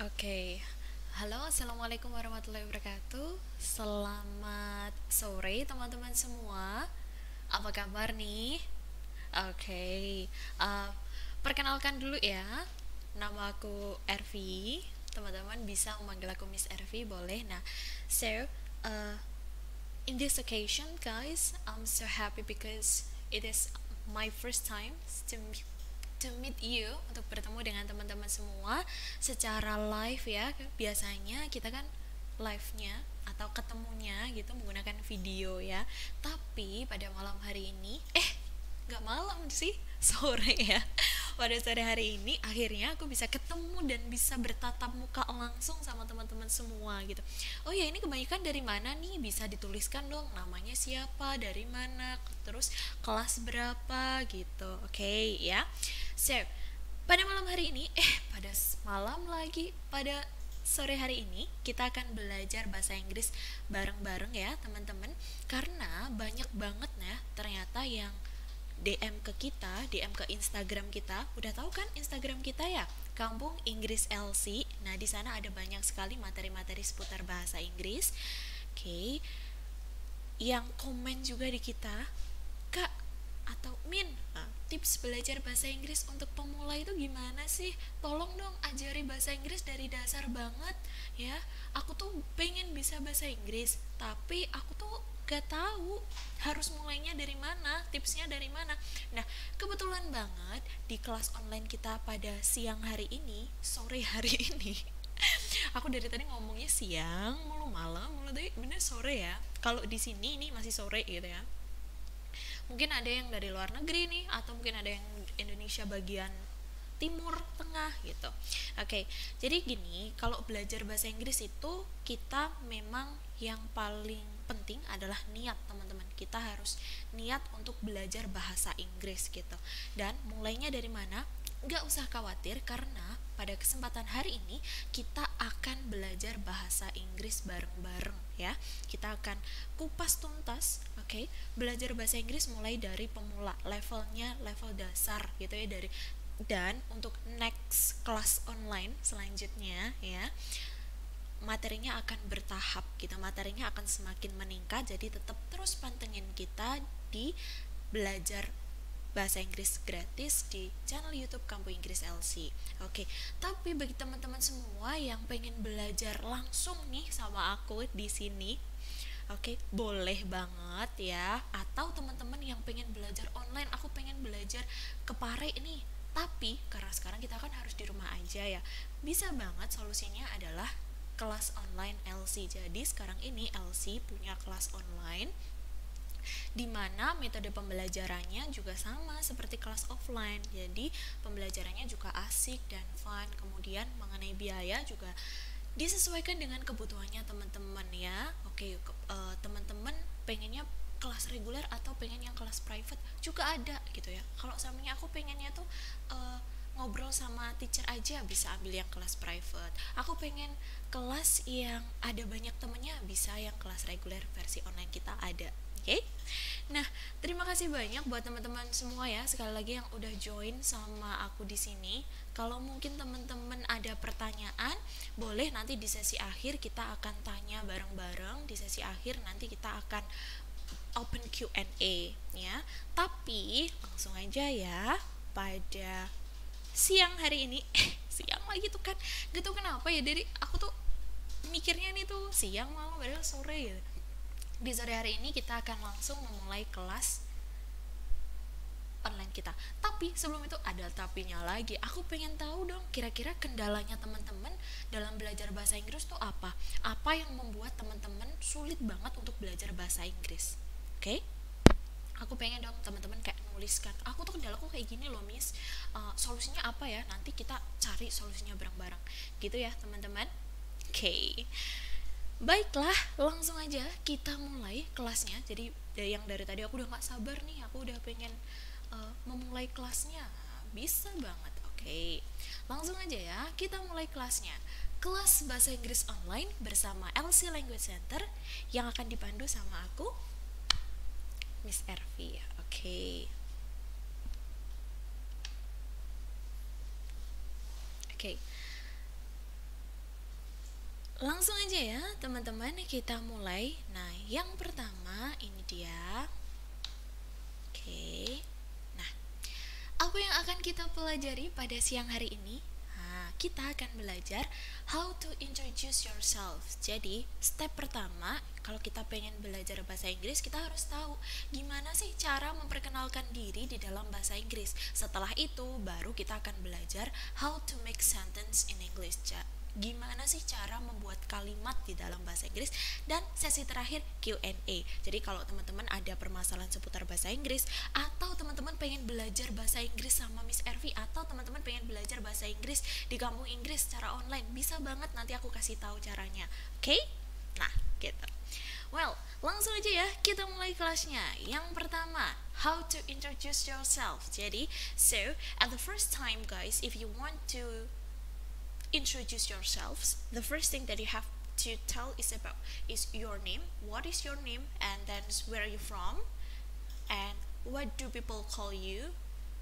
Oke, okay. halo assalamualaikum warahmatullahi wabarakatuh. Selamat sore teman-teman semua. Apa kabar nih? Oke, okay. uh, eh, perkenalkan dulu ya. Nama aku Ervi. Teman-teman bisa memanggil aku Miss Ervi boleh. Nah, so uh, in this occasion, guys, I'm so happy because it is my first time to to meet you untuk bertemu dengan teman-teman semua secara live ya biasanya kita kan live-nya atau ketemunya gitu menggunakan video ya tapi pada malam hari ini eh nggak malam sih sore ya pada sore hari ini akhirnya aku bisa ketemu dan bisa bertatap muka langsung sama teman-teman semua gitu oh ya ini kebanyakan dari mana nih bisa dituliskan dong namanya siapa dari mana terus kelas berapa gitu oke okay, ya so pada malam hari ini eh pada malam lagi pada sore hari ini kita akan belajar bahasa Inggris bareng-bareng ya teman-teman karena banyak banget ya ternyata yang DM ke kita, DM ke Instagram kita. Udah tahu kan Instagram kita ya? Kampung Inggris LC. Nah, di sana ada banyak sekali materi-materi seputar bahasa Inggris. Oke. Okay. Yang komen juga di kita, Kak atau Min, tips belajar bahasa Inggris untuk pemula itu gimana sih? Tolong dong ajari bahasa Inggris dari dasar banget ya. Aku tuh pengen bisa bahasa Inggris, tapi aku tuh gak tahu harus mulainya dari mana, tipsnya dari mana. Nah, kebetulan banget di kelas online kita pada siang hari ini, sore hari ini. Aku dari tadi ngomongnya siang, mulu malam, mulu tadi bener sore ya. Kalau di sini ini masih sore gitu ya. Mungkin ada yang dari luar negeri nih atau mungkin ada yang Indonesia bagian timur tengah gitu. Oke, jadi gini, kalau belajar bahasa Inggris itu kita memang yang paling penting adalah niat teman-teman kita harus niat untuk belajar bahasa Inggris gitu dan mulainya dari mana nggak usah khawatir karena pada kesempatan hari ini kita akan belajar bahasa Inggris bareng-bareng ya kita akan kupas tuntas oke okay? belajar bahasa Inggris mulai dari pemula levelnya level dasar gitu ya dari dan untuk next kelas online selanjutnya ya materinya akan bertahap gitu materinya akan semakin meningkat jadi tetap terus pantengin kita di belajar bahasa Inggris gratis di channel YouTube Kampung Inggris LC. Oke, okay. tapi bagi teman-teman semua yang pengen belajar langsung nih sama aku di sini, oke, okay, boleh banget ya. Atau teman-teman yang pengen belajar online, aku pengen belajar ke Pare ini, tapi karena sekarang kita kan harus di rumah aja ya. Bisa banget solusinya adalah kelas online LC. Jadi sekarang ini LC punya kelas online di mana metode pembelajarannya juga sama seperti kelas offline. Jadi pembelajarannya juga asik dan fun. Kemudian mengenai biaya juga disesuaikan dengan kebutuhannya teman-teman ya. Oke, eh, teman-teman pengennya kelas reguler atau pengen yang kelas private juga ada gitu ya. Kalau samanya aku pengennya tuh uh, ngobrol sama teacher aja bisa ambil yang kelas private aku pengen kelas yang ada banyak temennya bisa yang kelas reguler versi online kita ada Oke, okay? nah terima kasih banyak buat teman-teman semua ya sekali lagi yang udah join sama aku di sini. Kalau mungkin teman-teman ada pertanyaan, boleh nanti di sesi akhir kita akan tanya bareng-bareng. Di sesi akhir nanti kita akan open Q&A ya. Tapi langsung aja ya pada siang hari ini eh, siang lagi tuh kan gitu kenapa ya dari aku tuh mikirnya nih tuh siang malam padahal sore ya di sore hari ini kita akan langsung memulai kelas online kita tapi sebelum itu ada tapinya lagi aku pengen tahu dong kira-kira kendalanya teman-teman dalam belajar bahasa Inggris tuh apa apa yang membuat teman-teman sulit banget untuk belajar bahasa Inggris oke okay? aku pengen dong teman-teman kayak nuliskan aku tuh kendala aku kayak gini loh miss uh, solusinya apa ya nanti kita cari solusinya bareng-bareng gitu ya teman-teman oke okay. baiklah langsung aja kita mulai kelasnya jadi yang dari tadi aku udah nggak sabar nih aku udah pengen uh, memulai kelasnya bisa banget oke okay. langsung aja ya kita mulai kelasnya kelas bahasa Inggris online bersama LC Language Center yang akan dipandu sama aku Miss Ervi ya oke okay. oke okay. langsung aja ya teman-teman kita mulai nah yang pertama ini dia oke okay. nah apa yang akan kita pelajari pada siang hari ini kita akan belajar how to introduce yourself. Jadi, step pertama, kalau kita pengen belajar bahasa Inggris, kita harus tahu gimana sih cara memperkenalkan diri di dalam bahasa Inggris. Setelah itu, baru kita akan belajar how to make sentence in English gimana sih cara membuat kalimat di dalam bahasa Inggris dan sesi terakhir Q&A. Jadi kalau teman-teman ada permasalahan seputar bahasa Inggris atau teman-teman pengen belajar bahasa Inggris sama Miss Ervi atau teman-teman pengen belajar bahasa Inggris di kampung Inggris secara online, bisa banget nanti aku kasih tahu caranya. Oke? Okay? Nah, gitu. Well, langsung aja ya kita mulai kelasnya. Yang pertama, how to introduce yourself. Jadi, so at the first time guys, if you want to introduce yourselves the first thing that you have to tell is about is your name what is your name and then where are you from and what do people call you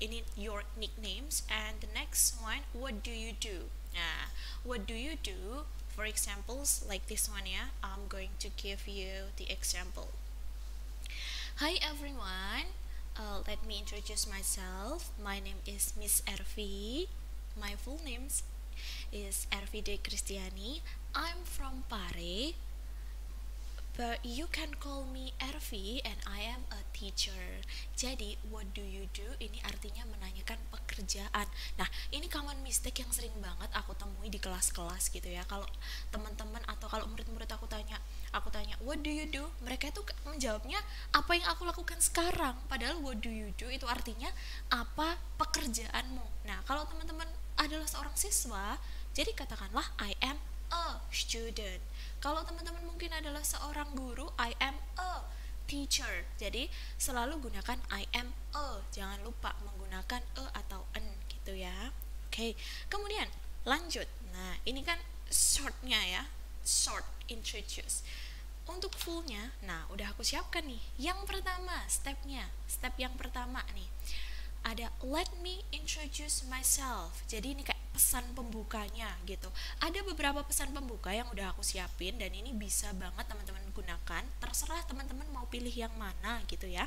in it your nicknames and the next one what do you do uh, what do you do for examples like this one yeah i'm going to give you the example hi everyone uh, let me introduce myself my name is miss ervi my full name's is RVD Kristiani. I'm from Pare, but you can call me Ervi and I am a teacher. Jadi, what do you do? Ini artinya menanyakan pekerjaan. Nah, ini common mistake yang sering banget aku temui di kelas-kelas gitu ya. Kalau teman-teman atau kalau murid-murid aku tanya, aku tanya, what do you do? Mereka itu menjawabnya apa yang aku lakukan sekarang. Padahal what do you do itu artinya apa pekerjaanmu. Nah, kalau teman-teman adalah seorang siswa, jadi katakanlah I am a student. Kalau teman-teman mungkin adalah seorang guru, I am a teacher. Jadi selalu gunakan I am a. Jangan lupa menggunakan a e atau an gitu ya. Oke. Kemudian lanjut. Nah, ini kan shortnya ya. Short introduce. Untuk fullnya, nah udah aku siapkan nih. Yang pertama, stepnya, step yang pertama nih ada let me introduce myself. Jadi ini kayak pesan pembukanya gitu. Ada beberapa pesan pembuka yang udah aku siapin dan ini bisa banget teman-teman gunakan. Terserah teman-teman mau pilih yang mana gitu ya.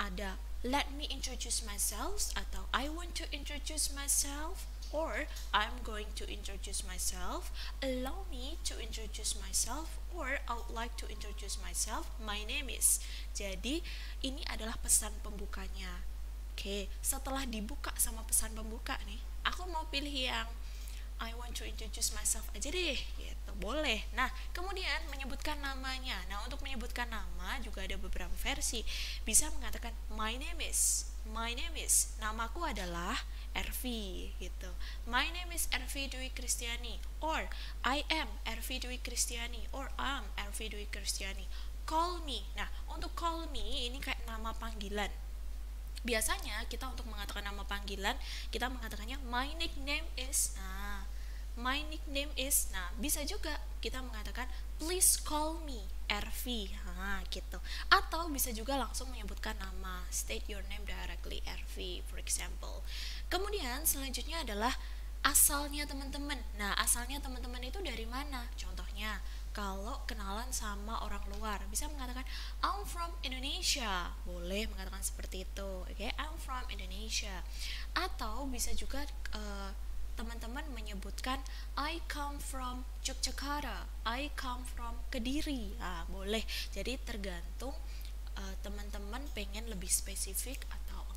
Ada let me introduce myself atau I want to introduce myself or I'm going to introduce myself, allow me to introduce myself, or I would like to introduce myself, my name is. Jadi, ini adalah pesan pembukanya. Oke, setelah dibuka sama pesan pembuka nih, aku mau pilih yang I want to introduce myself aja deh gitu boleh nah kemudian menyebutkan namanya nah untuk menyebutkan nama juga ada beberapa versi bisa mengatakan my name is my name is namaku adalah RV gitu my name is RV Dwi Kristiani or I am RV Dwi Kristiani or I'm RV Dwi Kristiani call me nah untuk call me ini kayak nama panggilan biasanya kita untuk mengatakan nama panggilan kita mengatakannya my nickname is nah my nickname is nah bisa juga kita mengatakan please call me RV nah, gitu atau bisa juga langsung menyebutkan nama state your name directly RV for example kemudian selanjutnya adalah asalnya teman-teman nah asalnya teman-teman itu dari mana contohnya kalau kenalan sama orang luar bisa mengatakan I'm from Indonesia boleh mengatakan seperti itu oke okay? I'm from Indonesia atau bisa juga teman eh, teman-teman menyebutkan I come from Yogyakarta I come from Kediri nah, boleh jadi tergantung eh, teman-teman uh, pengen lebih spesifik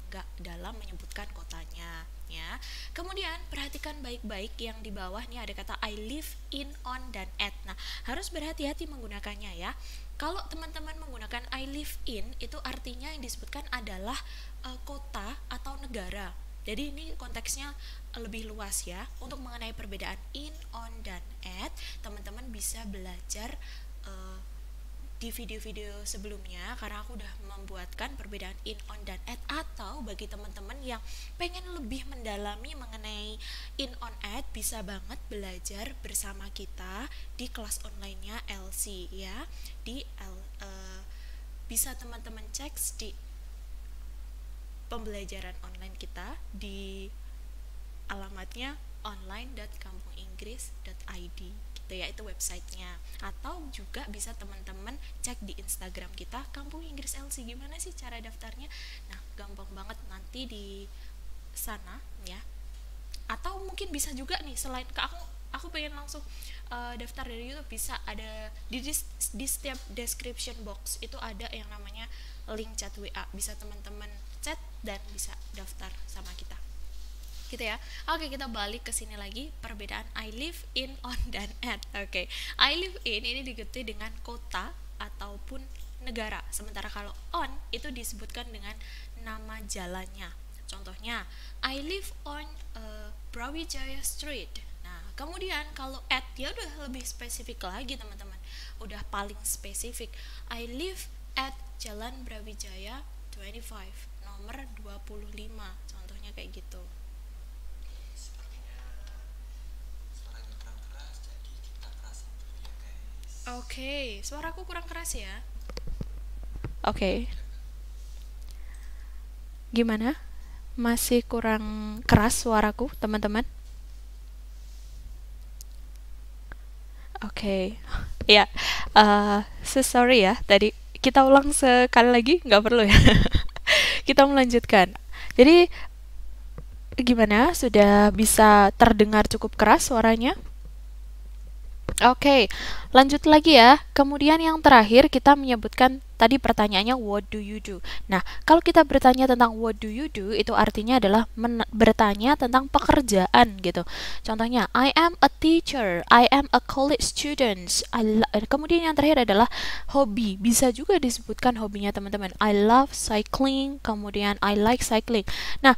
gak dalam menyebutkan kotanya ya. Kemudian perhatikan baik-baik yang di bawah nih ada kata I live in on dan at. Nah, harus berhati-hati menggunakannya ya. Kalau teman-teman menggunakan I live in itu artinya yang disebutkan adalah e, kota atau negara. Jadi ini konteksnya e, lebih luas ya. Untuk mengenai perbedaan in, on dan at, teman-teman bisa belajar e, di video-video sebelumnya karena aku udah membuatkan perbedaan in on dan at atau bagi teman-teman yang pengen lebih mendalami mengenai in on at bisa banget belajar bersama kita di kelas onlinenya LC ya di L, uh, bisa teman-teman cek di pembelajaran online kita di alamatnya online.kampunginggris.id gitu ya itu websitenya atau juga bisa teman-teman cek di Instagram kita Kampung Inggris LC gimana sih cara daftarnya nah gampang banget nanti di sana ya atau mungkin bisa juga nih selain ke aku aku pengen langsung uh, daftar dari YouTube bisa ada di, di setiap description box itu ada yang namanya link chat WA bisa teman-teman chat dan bisa daftar sama kita gitu ya. Oke, kita balik ke sini lagi perbedaan I live in on dan at. Oke. I live in ini diikuti dengan kota ataupun negara. Sementara kalau on itu disebutkan dengan nama jalannya. Contohnya, I live on uh, Brawijaya Street. Nah, kemudian kalau at ya udah lebih spesifik lagi, teman-teman. Udah paling spesifik. I live at Jalan Brawijaya 25, nomor 25. Contohnya kayak gitu. Oke, okay. suaraku kurang keras ya. Oke. Okay. Gimana? Masih kurang keras suaraku, teman-teman? Oke. Okay. ya, yeah. uh, so sorry ya tadi kita ulang sekali lagi, nggak perlu ya. kita melanjutkan. Jadi gimana? Sudah bisa terdengar cukup keras suaranya? Oke, okay, lanjut lagi ya. Kemudian yang terakhir kita menyebutkan Tadi pertanyaannya what do you do? Nah, kalau kita bertanya tentang what do you do itu artinya adalah bertanya tentang pekerjaan gitu. Contohnya I am a teacher, I am a college student. kemudian yang terakhir adalah hobi. Bisa juga disebutkan hobinya teman-teman. I love cycling, kemudian I like cycling. Nah,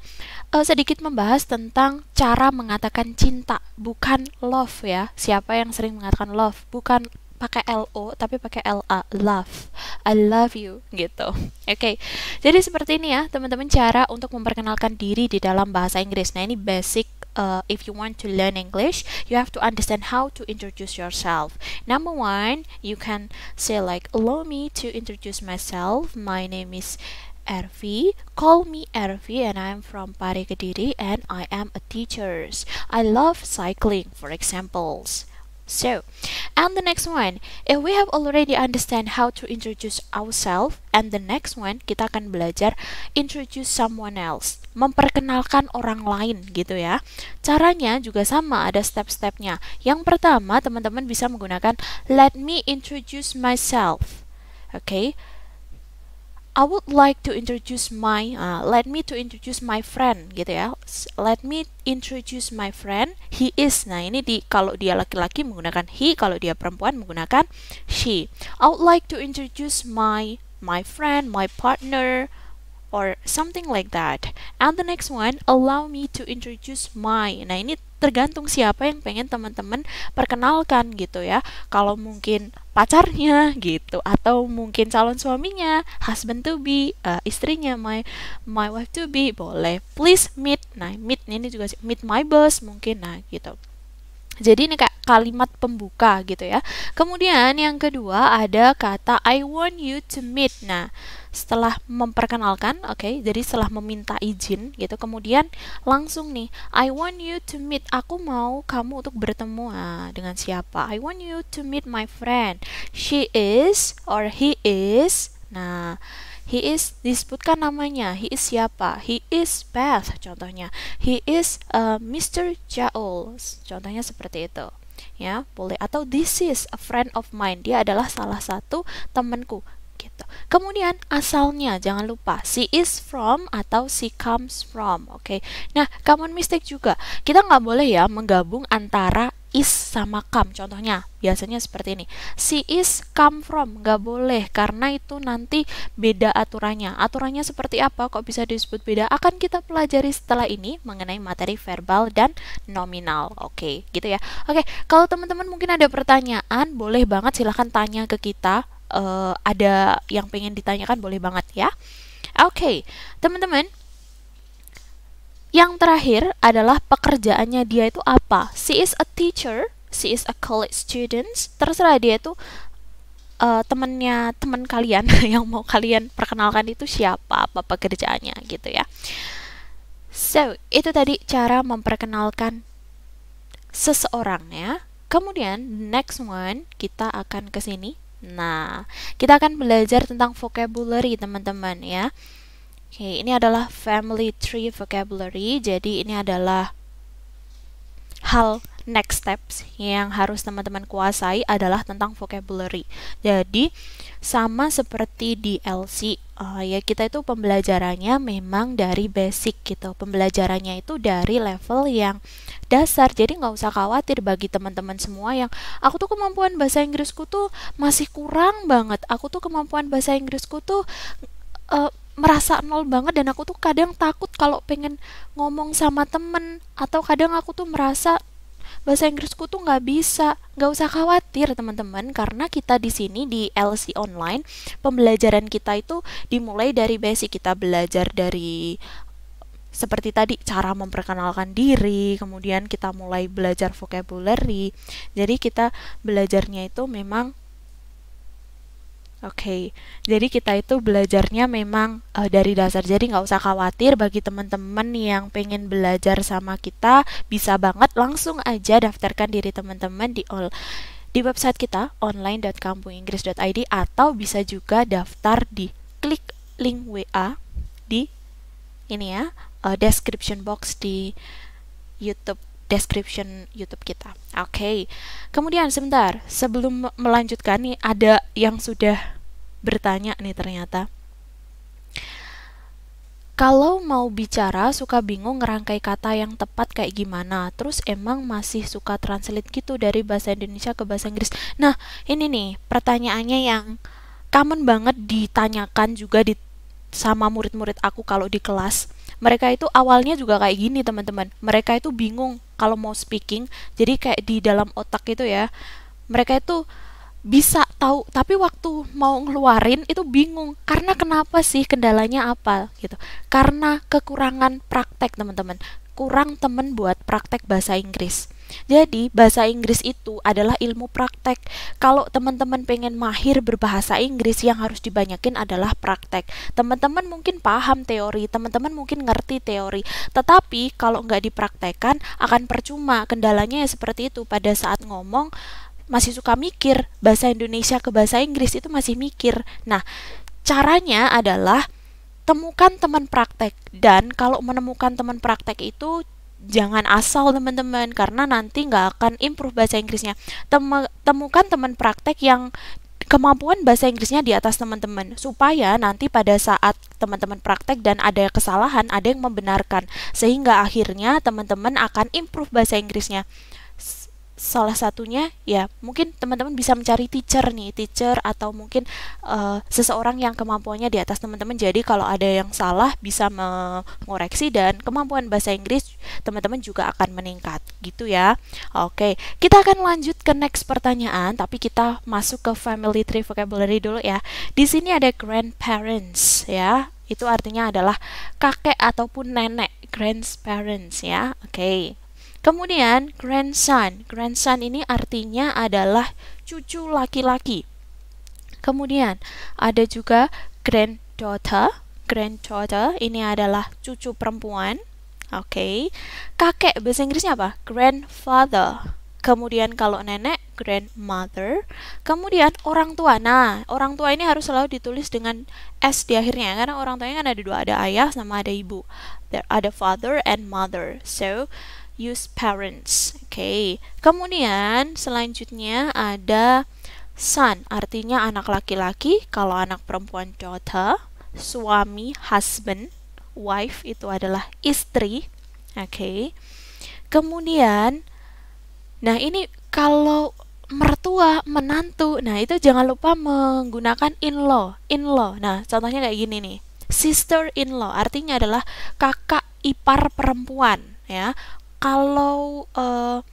uh, sedikit membahas tentang cara mengatakan cinta, bukan love ya. Siapa yang sering mengatakan love? Bukan pakai lo tapi pakai la love I love you gitu oke okay. jadi seperti ini ya teman-teman cara untuk memperkenalkan diri di dalam bahasa Inggris nah ini basic uh, if you want to learn English, you have to understand how to introduce yourself. Number one, you can say like, allow me to introduce myself. My name is RV. Call me RV and I'm from Pare Kediri and I am a teacher. I love cycling, for examples. So, and the next one, if we have already understand how to introduce ourselves, and the next one kita akan belajar introduce someone else, memperkenalkan orang lain gitu ya. Caranya juga sama, ada step-stepnya. Yang pertama, teman-teman bisa menggunakan let me introduce myself. Oke. Okay? I would like to introduce my uh, let me to introduce my friend gitu ya let me introduce my friend he is nah ini di kalau dia laki-laki menggunakan he kalau dia perempuan menggunakan she I would like to introduce my my friend my partner or something like that. And the next one, allow me to introduce my. Nah, ini tergantung siapa yang pengen teman-teman perkenalkan gitu ya. Kalau mungkin pacarnya gitu atau mungkin calon suaminya, husband to be, uh, istrinya my my wife to be, boleh. Please meet. Nah, meet ini juga meet my boss mungkin nah gitu. Jadi ini kayak kalimat pembuka gitu ya. Kemudian yang kedua ada kata I want you to meet. Nah, setelah memperkenalkan, oke, okay, jadi setelah meminta izin gitu, kemudian langsung nih, I want you to meet, aku mau kamu untuk bertemu nah, dengan siapa? I want you to meet my friend, she is or he is, nah, He is disebutkan namanya. He is siapa? He is Beth contohnya. He is uh, Mr. Jaul. Contohnya seperti itu. Ya, boleh atau this is a friend of mine. Dia adalah salah satu temanku gitu. Kemudian asalnya jangan lupa she is from atau she comes from, oke. Okay? Nah, common mistake juga kita nggak boleh ya menggabung antara is sama come. Contohnya biasanya seperti ini. She is come from. Nggak boleh karena itu nanti beda aturannya. Aturannya seperti apa? Kok bisa disebut beda? Akan kita pelajari setelah ini mengenai materi verbal dan nominal. Oke, okay, gitu ya. Oke, okay, kalau teman-teman mungkin ada pertanyaan, boleh banget silahkan tanya ke kita. Uh, ada yang pengen ditanyakan boleh banget ya. Oke, okay, teman-teman yang terakhir adalah pekerjaannya dia itu apa. She is a teacher, she is a college student. Terserah dia itu uh, temennya teman kalian yang mau kalian perkenalkan itu siapa, apa pekerjaannya gitu ya. So, itu tadi cara memperkenalkan seseorang ya. Kemudian next one kita akan ke sini. Nah, kita akan belajar tentang vocabulary teman-teman ya. Oke, okay, ini adalah family tree vocabulary. Jadi ini adalah hal next steps yang harus teman-teman kuasai adalah tentang vocabulary. Jadi sama seperti di LC, uh, eh, ya kita itu pembelajarannya memang dari basic gitu. Pembelajarannya itu dari level yang dasar. Jadi nggak usah khawatir bagi teman-teman semua yang aku tuh kemampuan bahasa Inggrisku tuh masih kurang banget. Aku tuh kemampuan bahasa Inggrisku tuh uh, merasa nol banget dan aku tuh kadang takut kalau pengen ngomong sama temen atau kadang aku tuh merasa bahasa Inggrisku tuh nggak bisa nggak usah khawatir teman-teman karena kita di sini di LC online pembelajaran kita itu dimulai dari basic kita belajar dari seperti tadi cara memperkenalkan diri, kemudian kita mulai belajar vocabulary. Jadi kita belajarnya itu memang Oke, okay. jadi kita itu belajarnya memang uh, dari dasar. Jadi nggak usah khawatir bagi teman-teman yang pengen belajar sama kita, bisa banget langsung aja daftarkan diri teman-teman di all di website kita online.kampunginggris.id atau bisa juga daftar di klik link WA di ini ya uh, description box di YouTube description YouTube kita. Oke. Okay. Kemudian sebentar, sebelum melanjutkan nih ada yang sudah bertanya nih ternyata. Kalau mau bicara suka bingung ngerangkai kata yang tepat kayak gimana. Terus emang masih suka translate gitu dari bahasa Indonesia ke bahasa Inggris. Nah, ini nih pertanyaannya yang common banget ditanyakan juga di sama murid-murid aku kalau di kelas mereka itu awalnya juga kayak gini teman-teman mereka itu bingung kalau mau speaking jadi kayak di dalam otak itu ya mereka itu bisa tahu tapi waktu mau ngeluarin itu bingung karena kenapa sih kendalanya apa gitu karena kekurangan praktek teman-teman kurang temen buat praktek bahasa Inggris jadi bahasa Inggris itu adalah ilmu praktek. Kalau teman-teman pengen mahir berbahasa Inggris yang harus dibanyakin adalah praktek. Teman-teman mungkin paham teori, teman-teman mungkin ngerti teori, tetapi kalau nggak dipraktekkan akan percuma. Kendalanya ya seperti itu pada saat ngomong masih suka mikir bahasa Indonesia ke bahasa Inggris itu masih mikir. Nah, caranya adalah temukan teman praktek dan kalau menemukan teman praktek itu jangan asal teman-teman karena nanti nggak akan improve bahasa Inggrisnya. Tem temukan teman praktek yang kemampuan bahasa Inggrisnya di atas teman-teman supaya nanti pada saat teman-teman praktek dan ada kesalahan ada yang membenarkan sehingga akhirnya teman-teman akan improve bahasa Inggrisnya salah satunya ya mungkin teman-teman bisa mencari teacher nih teacher atau mungkin uh, seseorang yang kemampuannya di atas teman-teman jadi kalau ada yang salah bisa mengoreksi dan kemampuan bahasa Inggris teman-teman juga akan meningkat gitu ya oke kita akan lanjut ke next pertanyaan tapi kita masuk ke family tree vocabulary dulu ya di sini ada grandparents ya itu artinya adalah kakek ataupun nenek grandparents ya oke Kemudian grandson. Grandson ini artinya adalah cucu laki-laki. Kemudian ada juga granddaughter. Granddaughter ini adalah cucu perempuan. Oke. Okay. Kakek bahasa Inggrisnya apa? Grandfather. Kemudian kalau nenek grandmother. Kemudian orang tua. Nah, orang tua ini harus selalu ditulis dengan s di akhirnya karena orang tuanya kan ada dua, ada ayah sama ada ibu. There ada father and mother. So, use parents. Oke. Okay. Kemudian selanjutnya ada son, artinya anak laki-laki, kalau anak perempuan daughter, suami husband, wife itu adalah istri. Oke. Okay. Kemudian nah ini kalau mertua, menantu. Nah, itu jangan lupa menggunakan in-law, in-law. Nah, contohnya kayak gini nih. Sister in-law artinya adalah kakak ipar perempuan, ya kalau uh,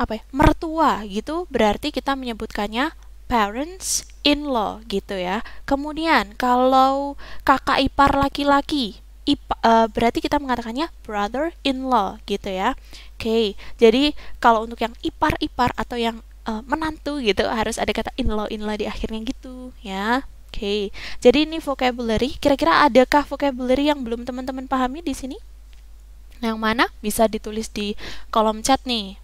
apa ya mertua gitu berarti kita menyebutkannya parents in law gitu ya kemudian kalau kakak ipar laki-laki ipa, uh, berarti kita mengatakannya brother in law gitu ya oke okay. jadi kalau untuk yang ipar ipar atau yang uh, menantu gitu harus ada kata in law in law di akhirnya gitu ya oke okay. jadi ini vocabulary kira-kira adakah vocabulary yang belum teman-teman pahami di sini yang mana bisa ditulis di kolom chat nih.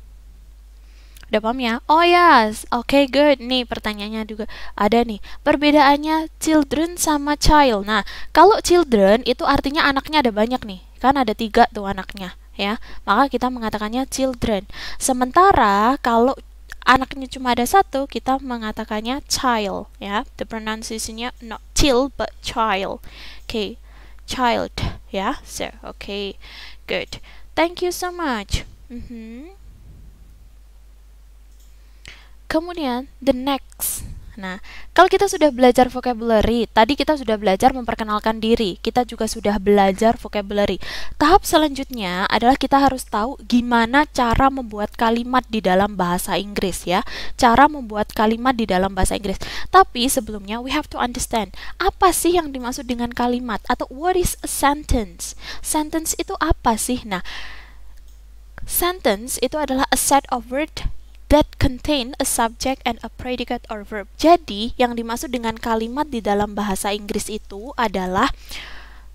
Udah paham ya? Oh yes. oke okay, good. Nih pertanyaannya juga ada nih. Perbedaannya children sama child. Nah, kalau children itu artinya anaknya ada banyak nih. Kan ada tiga tuh anaknya ya. Maka kita mengatakannya children. Sementara kalau anaknya cuma ada satu, kita mengatakannya child ya. The pronunciationnya nya not child but child. Oke, okay. child ya. So, oke. Okay. Good. Thank you so much. Mm -hmm. Kemudian the next Nah, kalau kita sudah belajar vocabulary, tadi kita sudah belajar memperkenalkan diri, kita juga sudah belajar vocabulary. Tahap selanjutnya adalah kita harus tahu gimana cara membuat kalimat di dalam bahasa Inggris ya. Cara membuat kalimat di dalam bahasa Inggris. Tapi sebelumnya we have to understand apa sih yang dimaksud dengan kalimat atau what is a sentence? Sentence itu apa sih? Nah, sentence itu adalah a set of words that contain a subject and a predicate or verb. Jadi, yang dimaksud dengan kalimat di dalam bahasa Inggris itu adalah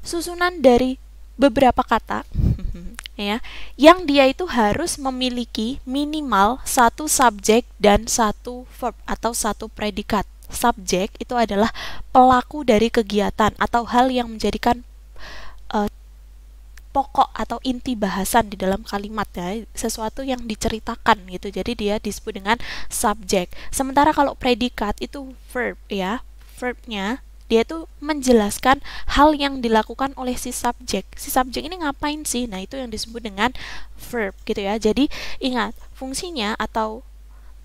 susunan dari beberapa kata ya, yang dia itu harus memiliki minimal satu subjek dan satu verb atau satu predikat. Subjek itu adalah pelaku dari kegiatan atau hal yang menjadikan pokok atau inti bahasan di dalam kalimat ya, sesuatu yang diceritakan gitu. Jadi dia disebut dengan subjek. Sementara kalau predikat itu verb ya. Verbnya dia itu menjelaskan hal yang dilakukan oleh si subjek. Si subjek ini ngapain sih? Nah, itu yang disebut dengan verb gitu ya. Jadi ingat, fungsinya atau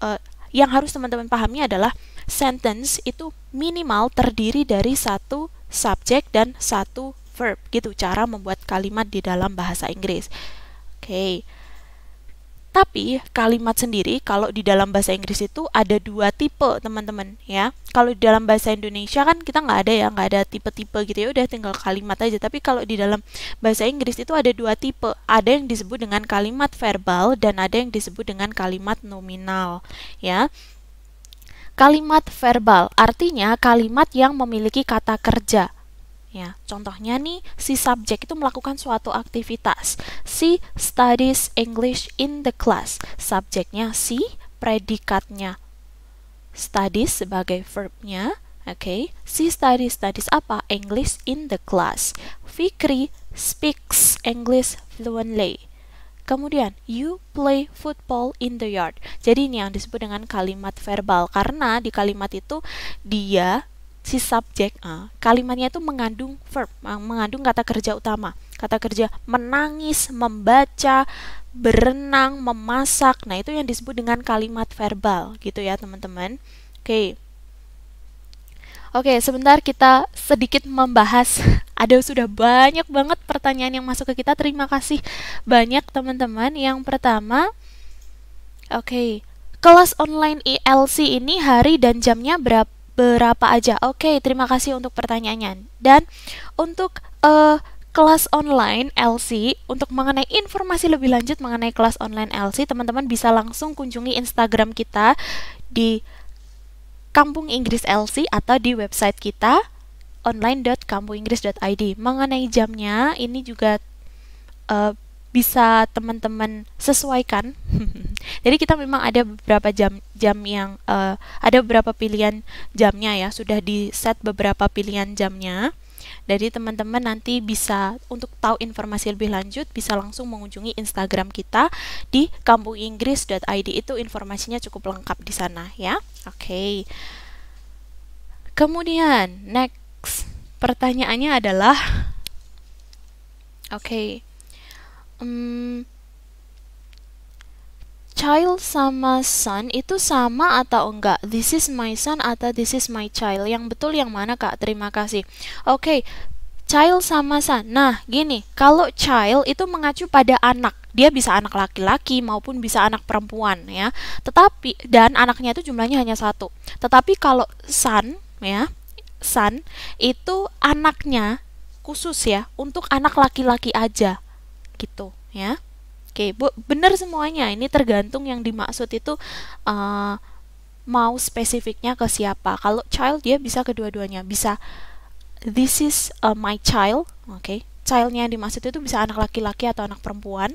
uh, yang harus teman-teman pahami adalah sentence itu minimal terdiri dari satu subjek dan satu verb gitu cara membuat kalimat di dalam bahasa Inggris. Oke. Okay. Tapi kalimat sendiri kalau di dalam bahasa Inggris itu ada dua tipe teman-teman ya. Kalau di dalam bahasa Indonesia kan kita nggak ada ya nggak ada tipe-tipe gitu ya udah tinggal kalimat aja. Tapi kalau di dalam bahasa Inggris itu ada dua tipe. Ada yang disebut dengan kalimat verbal dan ada yang disebut dengan kalimat nominal ya. Kalimat verbal artinya kalimat yang memiliki kata kerja contohnya. Contohnya nih, si subjek itu melakukan suatu aktivitas. Si studies English in the class. Subjeknya si, predikatnya studies sebagai verbnya. Oke, okay. si studies studies apa? English in the class. Fikri speaks English fluently. Kemudian, you play football in the yard. Jadi ini yang disebut dengan kalimat verbal karena di kalimat itu dia si subjek uh, kalimatnya itu mengandung verb, ah, mengandung kata kerja utama. Kata kerja menangis, membaca, berenang, memasak. Nah, itu yang disebut dengan kalimat verbal gitu ya, teman-teman. Oke. Oke, sebentar kita sedikit membahas. Ada sudah banyak banget pertanyaan yang masuk ke kita. Terima kasih banyak teman-teman. Yang pertama, oke, kelas online ILC ini hari dan jamnya berapa? berapa aja. Oke, okay, terima kasih untuk pertanyaannya. Dan untuk uh, kelas online LC untuk mengenai informasi lebih lanjut mengenai kelas online LC, teman-teman bisa langsung kunjungi Instagram kita di Kampung Inggris LC atau di website kita online.kampunginggris.id. Mengenai jamnya, ini juga uh, bisa teman-teman sesuaikan. Jadi kita memang ada beberapa jam jam yang uh, ada beberapa pilihan jamnya ya, sudah di set beberapa pilihan jamnya. Jadi teman-teman nanti bisa untuk tahu informasi lebih lanjut bisa langsung mengunjungi Instagram kita di kampunginggris.id itu informasinya cukup lengkap di sana ya. Oke. Okay. Kemudian next pertanyaannya adalah Oke. Okay um, child sama son itu sama atau enggak? This is my son atau this is my child? Yang betul yang mana kak? Terima kasih. Oke, okay. child sama son. Nah, gini, kalau child itu mengacu pada anak. Dia bisa anak laki-laki maupun bisa anak perempuan ya. Tetapi dan anaknya itu jumlahnya hanya satu. Tetapi kalau son ya, son itu anaknya khusus ya untuk anak laki-laki aja gitu ya oke bu benar semuanya ini tergantung yang dimaksud itu uh, mau spesifiknya ke siapa kalau child dia bisa kedua-duanya bisa this is uh, my child oke okay. childnya yang dimaksud itu bisa anak laki-laki atau anak perempuan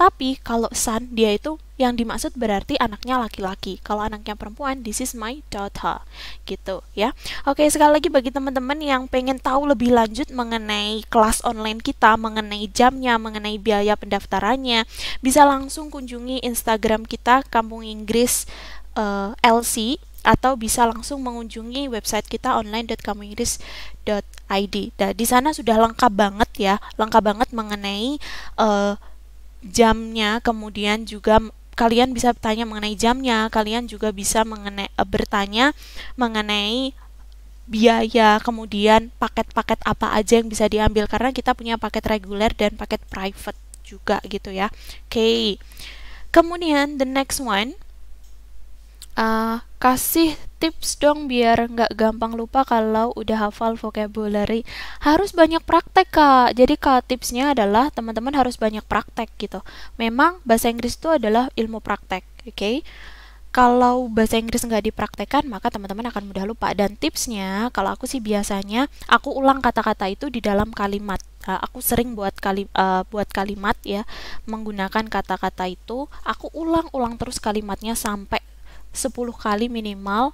tapi kalau son dia itu yang dimaksud berarti anaknya laki-laki. Kalau anaknya perempuan, this is my daughter. Gitu ya. Oke, sekali lagi bagi teman-teman yang pengen tahu lebih lanjut mengenai kelas online kita, mengenai jamnya, mengenai biaya pendaftarannya, bisa langsung kunjungi Instagram kita Kampung Inggris uh, eh, LC atau bisa langsung mengunjungi website kita online.kampunginggris.id. Nah, di sana sudah lengkap banget ya, lengkap banget mengenai uh, jamnya, kemudian juga kalian bisa bertanya mengenai jamnya, kalian juga bisa mengenai, e, bertanya mengenai biaya, kemudian paket-paket apa aja yang bisa diambil karena kita punya paket reguler dan paket private juga gitu ya. Oke. Okay. Kemudian the next one uh, kasih tips dong biar nggak gampang lupa kalau udah hafal vocabulary. Harus banyak praktek, Kak. Jadi, Kak, tipsnya adalah teman-teman harus banyak praktek gitu. Memang bahasa Inggris itu adalah ilmu praktek, oke? Okay? Kalau bahasa Inggris nggak dipraktekkan, maka teman-teman akan mudah lupa. Dan tipsnya, kalau aku sih biasanya aku ulang kata-kata itu di dalam kalimat. Nah, aku sering buat kali uh, buat kalimat ya, menggunakan kata-kata itu. Aku ulang-ulang terus kalimatnya sampai 10 kali minimal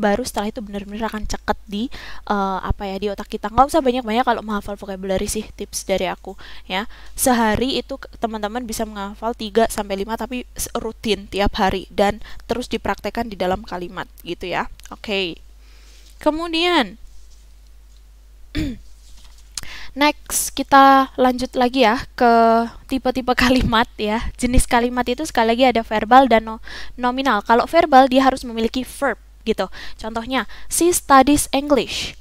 baru setelah itu benar-benar akan ceket di uh, apa ya di otak kita nggak usah banyak-banyak kalau menghafal vocabulary sih tips dari aku ya sehari itu teman-teman bisa menghafal 3 sampai 5 tapi rutin tiap hari dan terus dipraktekkan di dalam kalimat gitu ya oke okay. kemudian Next, kita lanjut lagi ya ke tipe-tipe kalimat ya. Jenis kalimat itu sekali lagi ada verbal dan no nominal. Kalau verbal dia harus memiliki verb gitu. Contohnya, she studies English.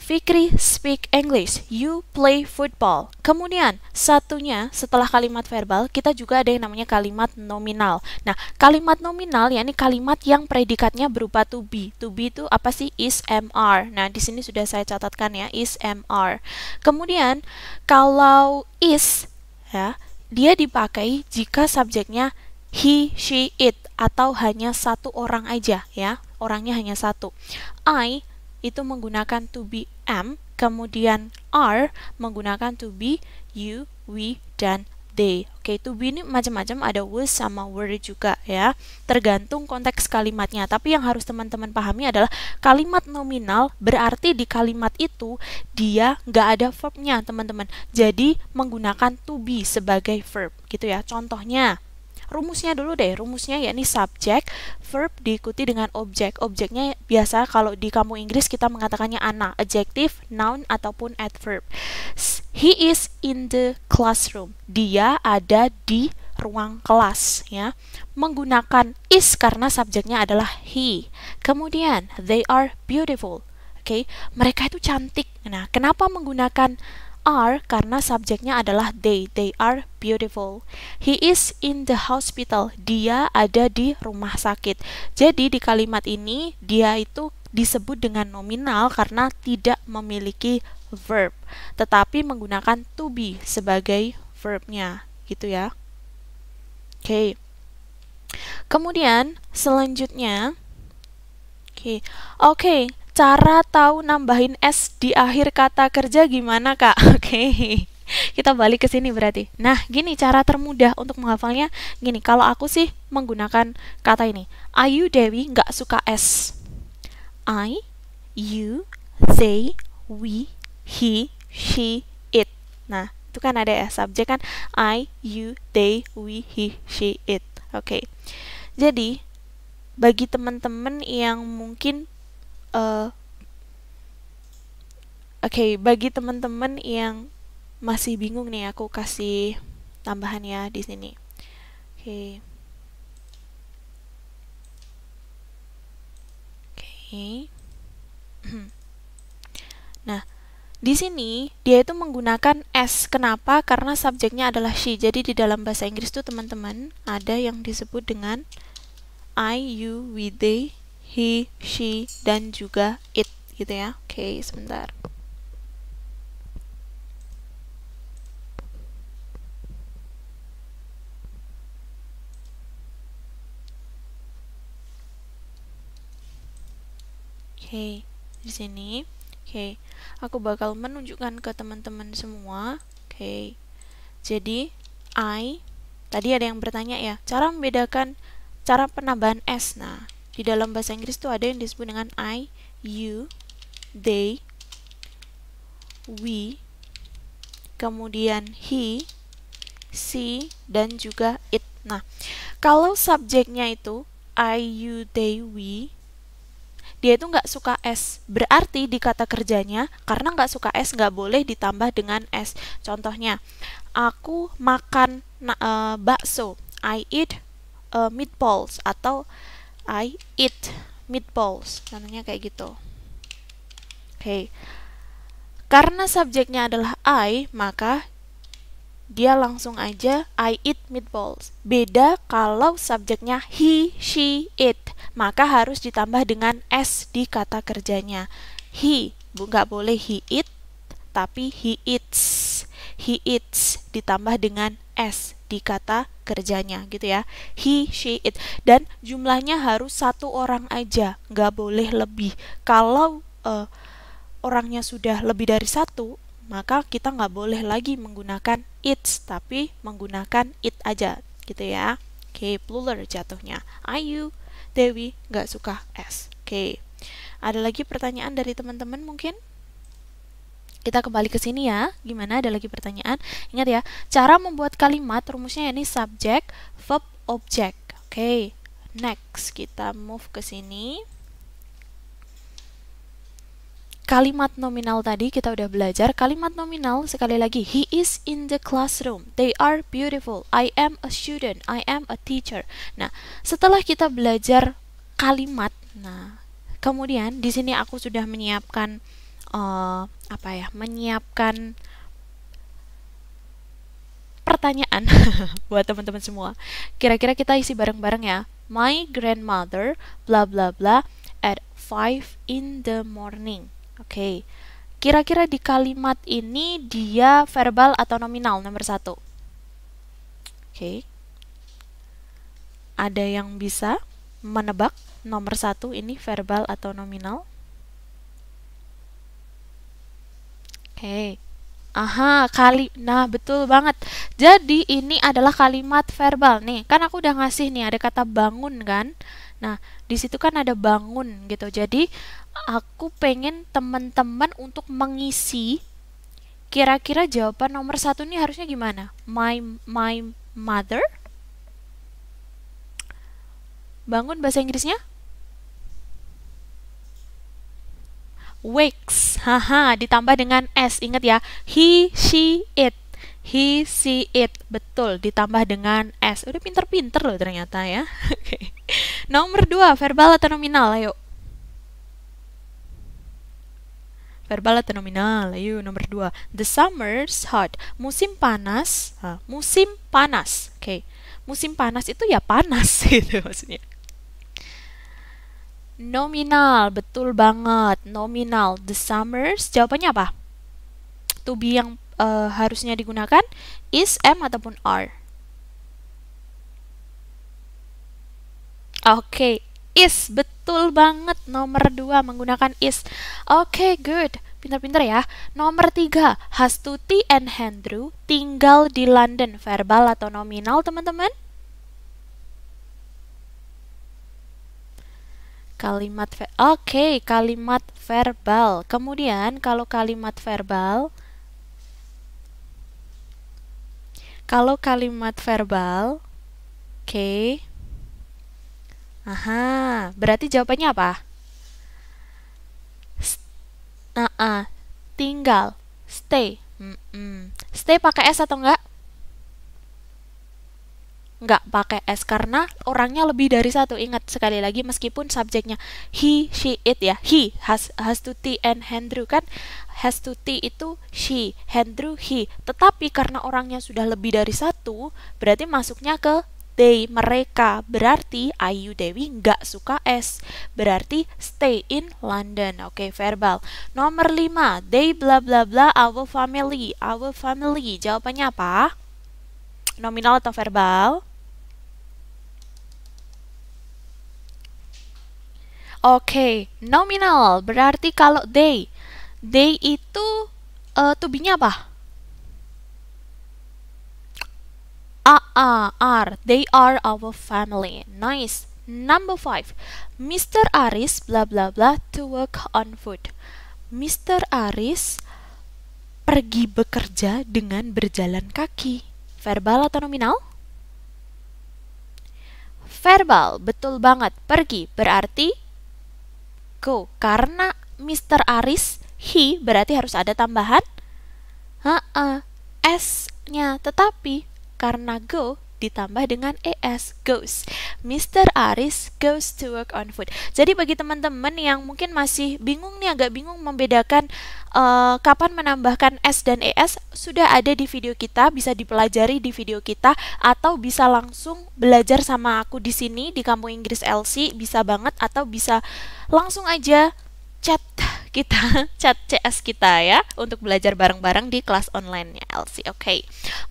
Fikri speak English, you play football. Kemudian, satunya setelah kalimat verbal, kita juga ada yang namanya kalimat nominal. Nah, kalimat nominal yakni kalimat yang predikatnya berupa to be. To be itu apa sih? Is MR. Nah, di sini sudah saya catatkan ya, is MR. Kemudian, kalau is ya, dia dipakai jika subjeknya he, she, it atau hanya satu orang aja ya. Orangnya hanya satu. I itu menggunakan to be am, kemudian are menggunakan to be you, we dan they. Oke, to be ini macam-macam ada was sama were juga ya. Tergantung konteks kalimatnya. Tapi yang harus teman-teman pahami adalah kalimat nominal berarti di kalimat itu dia nggak ada verbnya, teman-teman. Jadi menggunakan to be sebagai verb gitu ya. Contohnya Rumusnya dulu deh, rumusnya yakni subjek, verb diikuti dengan objek. Objeknya biasa kalau di kamu Inggris kita mengatakannya anak, adjective, noun, ataupun adverb. He is in the classroom. Dia ada di ruang kelas ya menggunakan is karena subjeknya adalah he kemudian they are beautiful oke okay? mereka itu cantik nah kenapa menggunakan are karena subjeknya adalah they. They are beautiful. He is in the hospital. Dia ada di rumah sakit. Jadi di kalimat ini dia itu disebut dengan nominal karena tidak memiliki verb, tetapi menggunakan to be sebagai verbnya, gitu ya. Oke. Okay. Kemudian selanjutnya Oke, okay. okay cara tahu nambahin S di akhir kata kerja gimana kak? Oke, kita balik ke sini berarti. Nah, gini cara termudah untuk menghafalnya. Gini, kalau aku sih menggunakan kata ini. Ayu Dewi nggak suka S. I, you, they, we, he, she, it. Nah, itu kan ada ya subjek kan I, you, they, we, he, she, it. Oke. Okay. Jadi bagi teman-teman yang mungkin uh, oke okay, bagi teman-teman yang masih bingung nih aku kasih tambahan ya di sini oke okay. oke okay. nah di sini dia itu menggunakan s. Kenapa? Karena subjeknya adalah she. Jadi di dalam bahasa Inggris tuh teman-teman ada yang disebut dengan I, you, we, they, he, she, dan juga it gitu ya. Oke, okay, sebentar. Oke, okay, di sini. Oke, okay, aku bakal menunjukkan ke teman-teman semua. Oke. Okay. Jadi I tadi ada yang bertanya ya, cara membedakan cara penambahan S. Nah, di dalam bahasa Inggris tuh ada yang disebut dengan I, you, they, we, kemudian he, she, dan juga it. Nah, kalau subjeknya itu I, you, they, we, dia itu nggak suka S. Berarti di kata kerjanya, karena nggak suka S nggak boleh ditambah dengan S. Contohnya, aku makan uh, bakso. I eat uh, meatballs atau I eat meatballs. namanya kayak gitu. Oke. Okay. Karena subjeknya adalah I, maka dia langsung aja I eat meatballs. Beda kalau subjeknya he, she, it, maka harus ditambah dengan s di kata kerjanya. He, nggak boleh he eat, tapi he eats. He eats ditambah dengan s di kata kerjanya gitu ya he she it dan jumlahnya harus satu orang aja nggak boleh lebih kalau uh, orangnya sudah lebih dari satu maka kita nggak boleh lagi menggunakan it tapi menggunakan it aja gitu ya oke okay, plural jatuhnya ayu Dewi nggak suka s oke okay. ada lagi pertanyaan dari teman-teman mungkin kita kembali ke sini ya. Gimana? Ada lagi pertanyaan? Ingat ya, cara membuat kalimat rumusnya ini subjek, verb, objek. Oke, okay. next kita move ke sini. Kalimat nominal tadi kita udah belajar. Kalimat nominal sekali lagi, he is in the classroom. They are beautiful. I am a student. I am a teacher. Nah, setelah kita belajar kalimat, nah, kemudian di sini aku sudah menyiapkan uh, apa ya menyiapkan pertanyaan buat teman-teman semua. Kira-kira kita isi bareng-bareng ya. My grandmother bla bla bla at five in the morning. Oke. Okay. Kira-kira di kalimat ini dia verbal atau nominal nomor satu? Oke. Okay. Ada yang bisa menebak nomor satu ini verbal atau nominal? Hey. Aha, kali. Nah, betul banget. Jadi ini adalah kalimat verbal nih. Kan aku udah ngasih nih ada kata bangun kan? Nah, di situ kan ada bangun gitu. Jadi aku pengen teman-teman untuk mengisi kira-kira jawaban nomor satu nih harusnya gimana? My my mother bangun bahasa Inggrisnya Wakes, Haha, ditambah dengan s. Ingat ya, he, she, it. He, she, it. Betul, ditambah dengan s. Udah pinter-pinter loh ternyata ya. Oke. Okay. Nomor dua, verbal atau nominal? Ayo. Verbal atau nominal? Ayo, nomor dua. The summer's hot. Musim panas. Ha, musim panas. Oke. Okay. Musim panas itu ya panas gitu maksudnya. Nominal, betul banget. Nominal. The summers, jawabannya apa? To be yang uh, harusnya digunakan is M ataupun R. Oke, okay. is betul banget nomor dua menggunakan is. Oke, okay, good. Pinter-pinter ya. Nomor tiga hastuti and Andrew tinggal di London. Verbal atau nominal, teman-teman? Kalimat Oke, okay, kalimat verbal. Kemudian kalau kalimat verbal kalau kalimat verbal oke okay. aha berarti jawabannya apa S uh uh, tinggal stay mm -mm. stay pakai s atau enggak nggak pakai s karena orangnya lebih dari satu ingat sekali lagi meskipun subjeknya he she it ya he has has to t and Andrew kan has to t itu she Andrew he tetapi karena orangnya sudah lebih dari satu berarti masuknya ke they mereka berarti Ayu Dewi nggak suka s berarti stay in London oke okay, verbal nomor lima they bla bla bla our family our family jawabannya apa nominal atau verbal Oke, okay, nominal berarti kalau they. They itu uh, to be-nya apa? A-A, r They are our family. Nice. Number five. Mr. Aris bla bla bla to work on food. Mr. Aris pergi bekerja dengan berjalan kaki. Verbal atau nominal? Verbal, betul banget. Pergi berarti go karena Mr. Aris he berarti harus ada tambahan uh -uh, s-nya tetapi karena go ditambah dengan es goes. Mr. Aris goes to work on food. Jadi bagi teman-teman yang mungkin masih bingung nih agak bingung membedakan uh, kapan menambahkan s dan es sudah ada di video kita, bisa dipelajari di video kita atau bisa langsung belajar sama aku di sini di Kampung Inggris LC bisa banget atau bisa langsung aja chat kita chat CS kita ya untuk belajar bareng-bareng di kelas online-nya Elsie. Oke. Okay.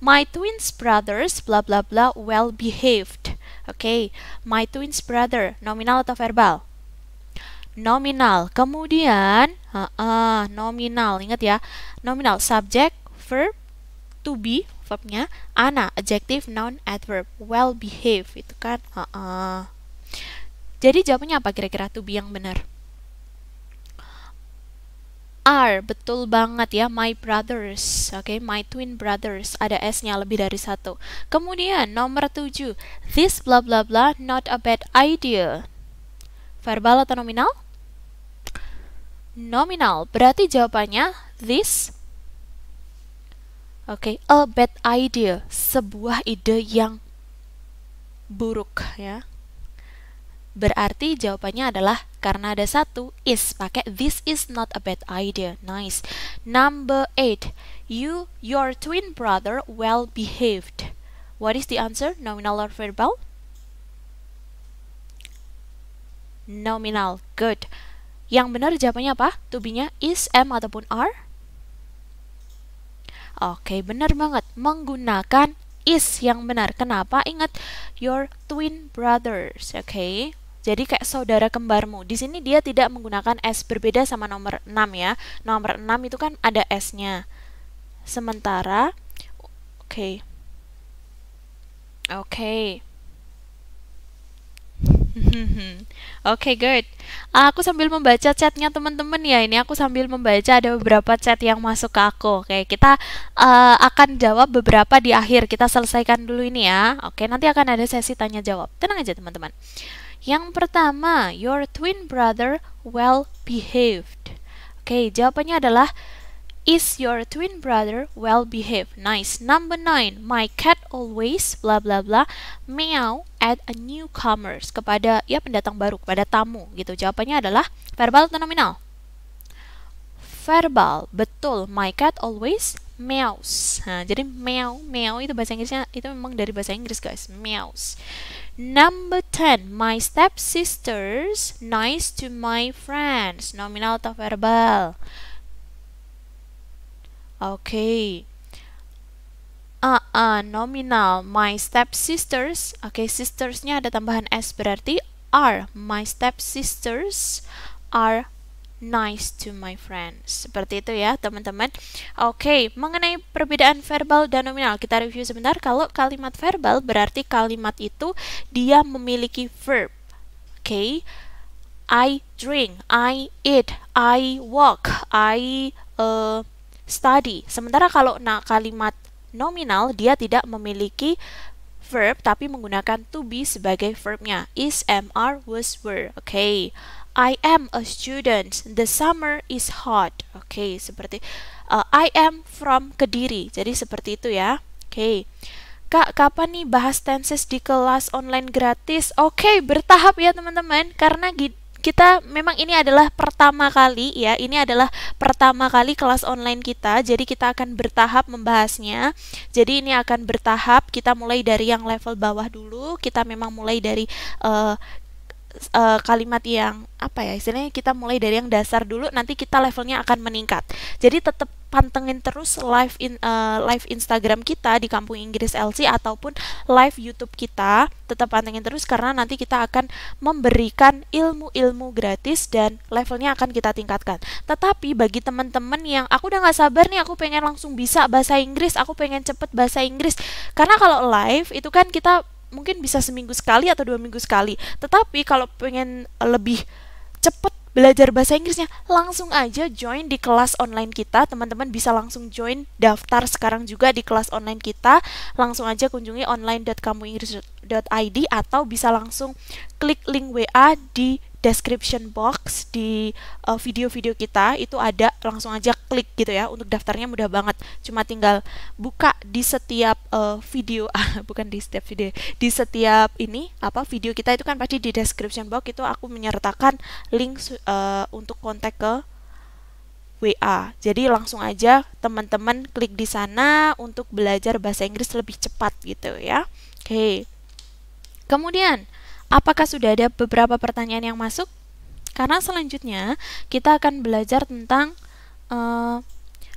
My twins brothers bla bla bla well behaved. Oke. Okay. My twins brother nominal atau verbal? Nominal. Kemudian uh, uh, nominal. Ingat ya. Nominal subject verb to be verbnya ana adjective noun adverb well behaved itu kan uh -uh. jadi jawabannya apa kira-kira to be yang benar are betul banget ya my brothers oke okay? my twin brothers ada s nya lebih dari satu kemudian nomor tujuh this bla bla bla not a bad idea verbal atau nominal nominal berarti jawabannya this oke okay, a bad idea sebuah ide yang buruk ya Berarti jawabannya adalah karena ada satu is pakai this is not a bad idea. Nice. Number 8. you your twin brother well behaved. What is the answer? Nominal or verbal? Nominal. Good. Yang benar jawabannya apa? To be-nya is, am ataupun are? Oke, okay, benar banget. Menggunakan is yang benar. Kenapa? Ingat your twin brothers, oke? Okay? Jadi kayak saudara kembarmu. Di sini dia tidak menggunakan S berbeda sama nomor 6 ya. Nomor 6 itu kan ada S-nya. Sementara oke. Okay. Oke. Okay. Oke, okay, good. Aku sambil membaca chatnya teman-teman ya. Ini aku sambil membaca ada beberapa chat yang masuk ke aku. Oke, okay, kita uh, akan jawab beberapa di akhir. Kita selesaikan dulu ini ya. Oke, okay, nanti akan ada sesi tanya jawab. Tenang aja teman-teman. Yang pertama, your twin brother well behaved. Oke, okay, jawabannya adalah Is your twin brother well behaved? Nice. Number 9, my cat always bla bla bla meow at a newcomers kepada ya pendatang baru kepada tamu gitu. Jawabannya adalah verbal atau nominal? Verbal. Betul. My cat always Meows, Nah, jadi meow, meow itu bahasa Inggrisnya itu memang dari bahasa Inggris guys, Meows. Number 10, my stepsisters nice to my friends. Nominal atau verbal? Oke. Okay. Uh, uh, ah, nominal my stepsisters. Oke, okay, sistersnya ada tambahan s berarti are my stepsisters are nice to my friends. Seperti itu ya, teman-teman. Oke, okay, mengenai perbedaan verbal dan nominal, kita review sebentar. Kalau kalimat verbal berarti kalimat itu dia memiliki verb. Oke. Okay? I drink, I eat, I walk, I uh, study. Sementara kalau nah, kalimat nominal dia tidak memiliki verb tapi menggunakan to be sebagai verbnya. Is, am, are, was, were. Oke. Okay. I am a student. The summer is hot. Oke, okay, seperti uh, I am from Kediri. Jadi seperti itu ya. Oke. Okay. Kak, kapan nih bahas tenses di kelas online gratis? Oke, okay, bertahap ya teman-teman. Karena kita memang ini adalah pertama kali ya. Ini adalah pertama kali kelas online kita. Jadi kita akan bertahap membahasnya. Jadi ini akan bertahap. Kita mulai dari yang level bawah dulu. Kita memang mulai dari uh, uh, kalimat yang apa ya istilahnya kita mulai dari yang dasar dulu nanti kita levelnya akan meningkat jadi tetap pantengin terus live in uh, live Instagram kita di Kampung Inggris LC ataupun live YouTube kita tetap pantengin terus karena nanti kita akan memberikan ilmu-ilmu gratis dan levelnya akan kita tingkatkan tetapi bagi teman-teman yang aku udah nggak sabar nih aku pengen langsung bisa bahasa Inggris aku pengen cepet bahasa Inggris karena kalau live itu kan kita mungkin bisa seminggu sekali atau dua minggu sekali. Tetapi kalau pengen lebih cepat belajar bahasa Inggrisnya, langsung aja join di kelas online kita. Teman-teman bisa langsung join daftar sekarang juga di kelas online kita. Langsung aja kunjungi online.kamuinggris.id atau bisa langsung klik link WA di description box di eh, video-video uh, kita itu ada langsung aja klik gitu ya untuk daftarnya mudah banget cuma tinggal buka di setiap uh, video bukan di setiap video ya, di setiap ini apa video kita itu kan pasti di description box itu aku menyertakan link uh, untuk kontak ke WA. Jadi langsung aja teman-teman klik di sana untuk belajar bahasa Inggris lebih cepat gitu ya. Oke. Okay. Kemudian Apakah sudah ada beberapa pertanyaan yang masuk? Karena selanjutnya kita akan belajar tentang uh,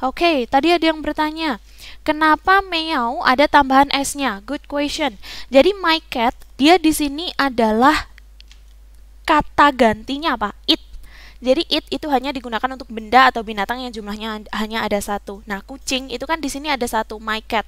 Oke, okay, tadi ada yang bertanya, kenapa meow ada tambahan s-nya? Good question. Jadi my cat, dia di sini adalah kata gantinya apa? It. Jadi it itu hanya digunakan untuk benda atau binatang yang jumlahnya hanya ada satu. Nah, kucing itu kan di sini ada satu, my cat.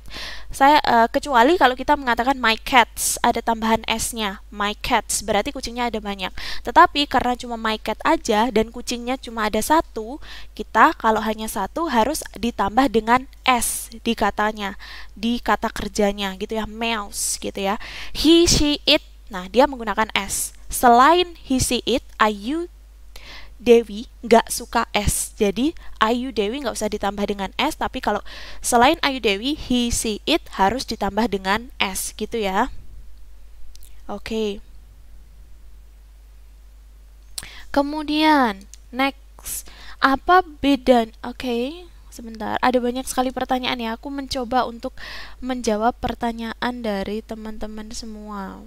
Saya uh, kecuali kalau kita mengatakan my cats ada tambahan s-nya, my cats berarti kucingnya ada banyak. Tetapi karena cuma my cat aja dan kucingnya cuma ada satu, kita kalau hanya satu harus ditambah dengan s di katanya, di kata kerjanya gitu ya, mouse gitu ya. He, she, it. Nah, dia menggunakan s. Selain he, she, it, are you, Dewi nggak suka S. Jadi Ayu Dewi nggak usah ditambah dengan S, tapi kalau selain Ayu Dewi, he, she, it harus ditambah dengan S gitu ya. Oke. Okay. Kemudian next apa beda? Oke, okay, sebentar. Ada banyak sekali pertanyaan ya. Aku mencoba untuk menjawab pertanyaan dari teman-teman semua.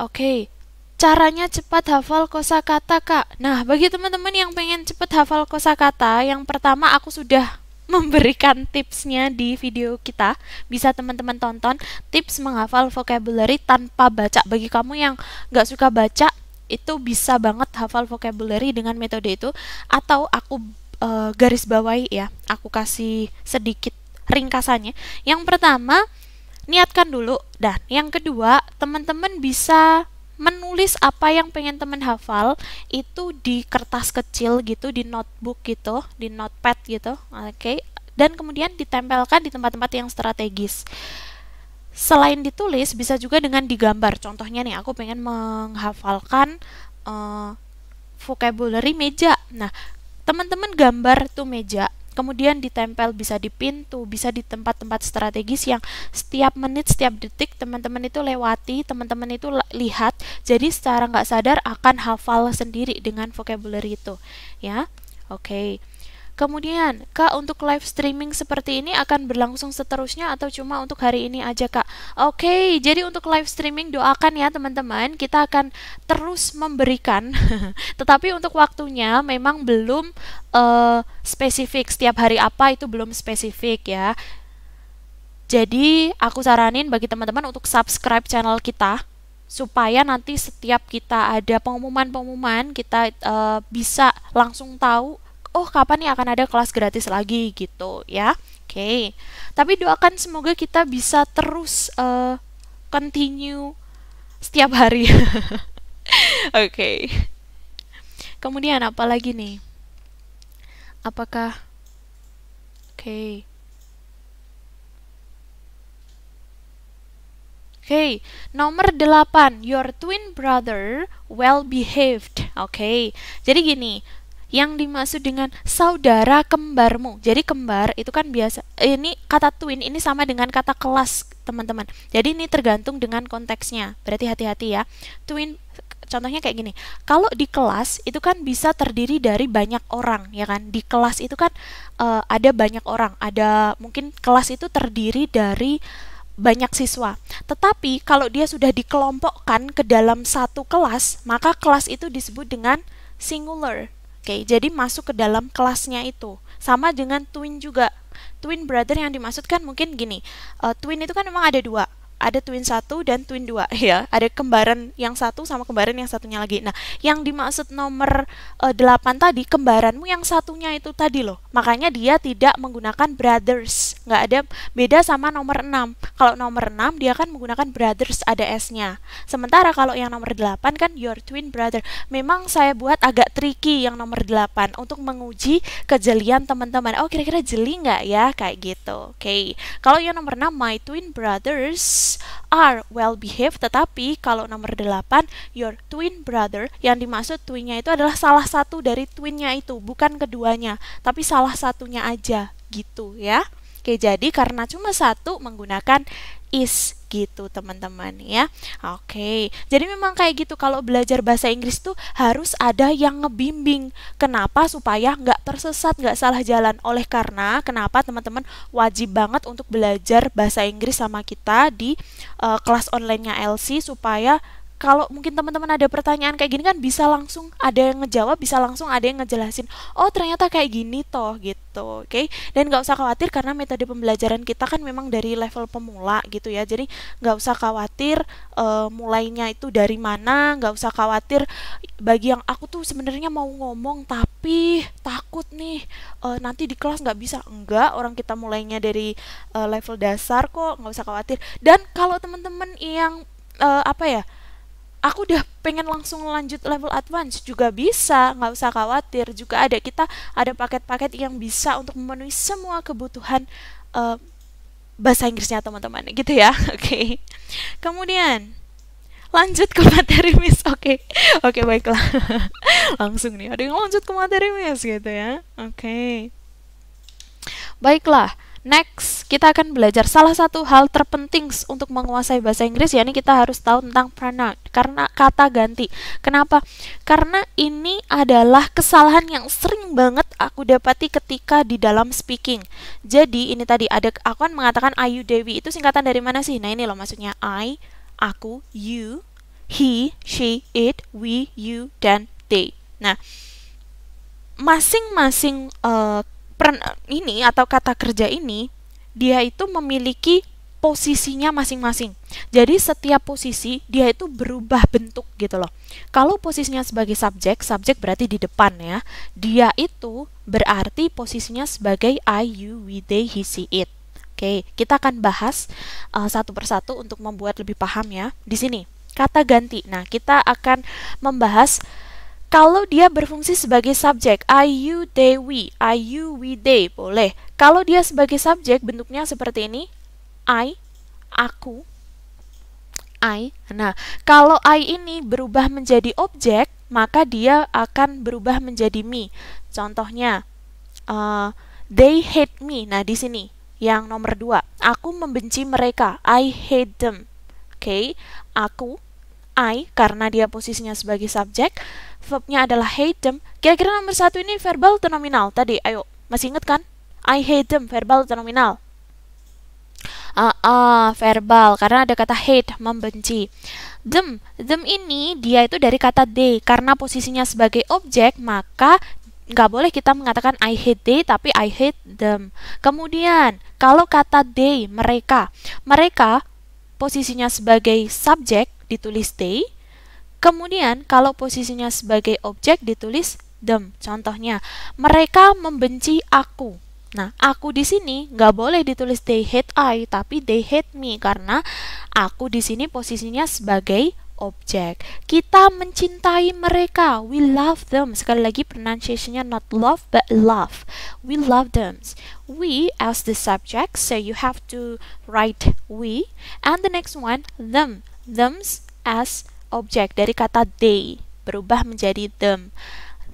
Oke, okay, caranya cepat hafal kosakata kak. Nah bagi teman-teman yang pengen cepat hafal kosakata, yang pertama aku sudah memberikan tipsnya di video kita bisa teman-teman tonton tips menghafal vocabulary tanpa baca bagi kamu yang nggak suka baca itu bisa banget hafal vocabulary dengan metode itu atau aku e, garis bawahi ya aku kasih sedikit ringkasannya yang pertama niatkan dulu dan yang kedua teman-teman bisa menulis apa yang pengen temen hafal itu di kertas kecil gitu di notebook gitu di notepad gitu oke okay? dan kemudian ditempelkan di tempat-tempat yang strategis selain ditulis bisa juga dengan digambar contohnya nih aku pengen menghafalkan uh, vocabulary meja nah teman-teman gambar tuh meja kemudian ditempel bisa di pintu, bisa di tempat-tempat strategis yang setiap menit, setiap detik teman-teman itu lewati, teman-teman itu lihat, jadi secara nggak sadar akan hafal sendiri dengan vocabulary itu, ya. Oke. Okay. Kemudian, Kak, untuk live streaming seperti ini akan berlangsung seterusnya atau cuma untuk hari ini aja, Kak? Oke, jadi untuk live streaming doakan ya, teman-teman. Kita akan terus memberikan. Tetapi untuk waktunya memang belum uh, spesifik. Setiap hari apa itu belum spesifik ya. Jadi, aku saranin bagi teman-teman untuk subscribe channel kita supaya nanti setiap kita ada pengumuman-pengumuman kita uh, bisa langsung tahu oh kapan nih akan ada kelas gratis lagi gitu ya. Oke. Okay. Tapi doakan semoga kita bisa terus uh, continue setiap hari. Oke. okay. Kemudian apa lagi nih? Apakah Oke. Okay. okay. nomor 8, your twin brother well behaved. Oke. Okay. Jadi gini, yang dimaksud dengan saudara kembarmu. Jadi kembar itu kan biasa ini kata twin ini sama dengan kata kelas, teman-teman. Jadi ini tergantung dengan konteksnya. Berarti hati-hati ya. Twin contohnya kayak gini. Kalau di kelas itu kan bisa terdiri dari banyak orang ya kan. Di kelas itu kan uh, ada banyak orang. Ada mungkin kelas itu terdiri dari banyak siswa. Tetapi kalau dia sudah dikelompokkan ke dalam satu kelas, maka kelas itu disebut dengan singular. Oke, jadi masuk ke dalam kelasnya itu. Sama dengan twin juga. Twin brother yang dimaksudkan mungkin gini. Uh, twin itu kan memang ada dua ada twin satu dan twin dua ya. Ada kembaran yang satu sama kembaran yang satunya lagi. Nah, yang dimaksud nomor uh, eh, 8 tadi kembaranmu yang satunya itu tadi loh. Makanya dia tidak menggunakan brothers. Nggak ada beda sama nomor 6. Kalau nomor 6 dia kan menggunakan brothers ada S-nya. Sementara kalau yang nomor 8 kan your twin brother. Memang saya buat agak tricky yang nomor 8 untuk menguji kejelian teman-teman. Oh, kira-kira jeli nggak ya kayak gitu. Oke. Okay. Kalau yang nomor 6 my twin brothers are well behaved, tetapi kalau nomor 8 your twin brother yang dimaksud twinnya itu adalah salah satu dari twinnya itu, bukan keduanya, tapi salah satunya aja gitu ya. Oke, jadi karena cuma satu menggunakan is gitu teman-teman ya. Oke. Jadi memang kayak gitu kalau belajar bahasa Inggris tuh harus ada yang ngebimbing. Kenapa? Supaya nggak tersesat, nggak salah jalan. Oleh karena kenapa teman-teman wajib banget untuk belajar bahasa Inggris sama kita di uh, kelas onlinenya LC supaya kalau mungkin teman-teman ada pertanyaan kayak gini kan bisa langsung ada yang ngejawab, bisa langsung ada yang ngejelasin, oh ternyata kayak gini toh gitu, oke? Okay? Dan nggak usah khawatir karena metode pembelajaran kita kan memang dari level pemula gitu ya, jadi nggak usah khawatir uh, mulainya itu dari mana, nggak usah khawatir bagi yang aku tuh sebenarnya mau ngomong tapi takut nih uh, nanti di kelas nggak bisa, enggak orang kita mulainya dari uh, level dasar kok, nggak usah khawatir. Dan kalau teman-teman yang uh, apa ya? aku udah pengen langsung lanjut level advance juga bisa nggak usah khawatir juga ada kita ada paket-paket yang bisa untuk memenuhi semua kebutuhan uh, bahasa Inggrisnya teman-teman gitu ya oke okay. kemudian lanjut ke materi mis, oke okay. oke okay, baiklah langsung nih ada yang lanjut ke materi mis gitu ya oke okay. baiklah Next, kita akan belajar salah satu hal terpenting untuk menguasai bahasa Inggris, yakni kita harus tahu tentang pronoun, karena kata ganti. Kenapa? Karena ini adalah kesalahan yang sering banget aku dapati ketika di dalam speaking. Jadi, ini tadi ada aku kan mengatakan Ayu Dewi itu singkatan dari mana sih? Nah, ini loh maksudnya I, aku, you, he, she, it, we, you, dan they. Nah, masing-masing uh, peran ini atau kata kerja ini dia itu memiliki posisinya masing-masing. Jadi setiap posisi dia itu berubah bentuk gitu loh. Kalau posisinya sebagai subjek, subjek berarti di depan ya. Dia itu berarti posisinya sebagai I, you, we, they, he, she, it. Oke, kita akan bahas uh, satu persatu untuk membuat lebih paham ya. Di sini kata ganti. Nah, kita akan membahas kalau dia berfungsi sebagai subjek, I, you, they, we, I, you, we, they, boleh. Kalau dia sebagai subjek, bentuknya seperti ini. I, aku, I. Nah, kalau I ini berubah menjadi objek, maka dia akan berubah menjadi me. Contohnya, uh, they hate me. Nah, di sini yang nomor dua, aku membenci mereka. I hate them. Oke, okay. aku, I, karena dia posisinya sebagai subjek verbnya adalah hate them. Kira-kira nomor satu ini verbal atau nominal tadi? Ayo, masih inget kan? I hate them, verbal atau nominal? Uh, uh, verbal, karena ada kata hate, membenci. Them, them ini dia itu dari kata they. Karena posisinya sebagai objek, maka nggak boleh kita mengatakan I hate they tapi I hate them. Kemudian kalau kata they mereka, mereka posisinya sebagai subjek ditulis they, Kemudian kalau posisinya sebagai objek ditulis them. Contohnya, mereka membenci aku. Nah, aku di sini nggak boleh ditulis they hate I, tapi they hate me karena aku di sini posisinya sebagai objek. Kita mencintai mereka. We love them. Sekali lagi pronunciationnya not love but love. We love them. We as the subject, so you have to write we. And the next one them. Them's as objek dari kata they berubah menjadi them.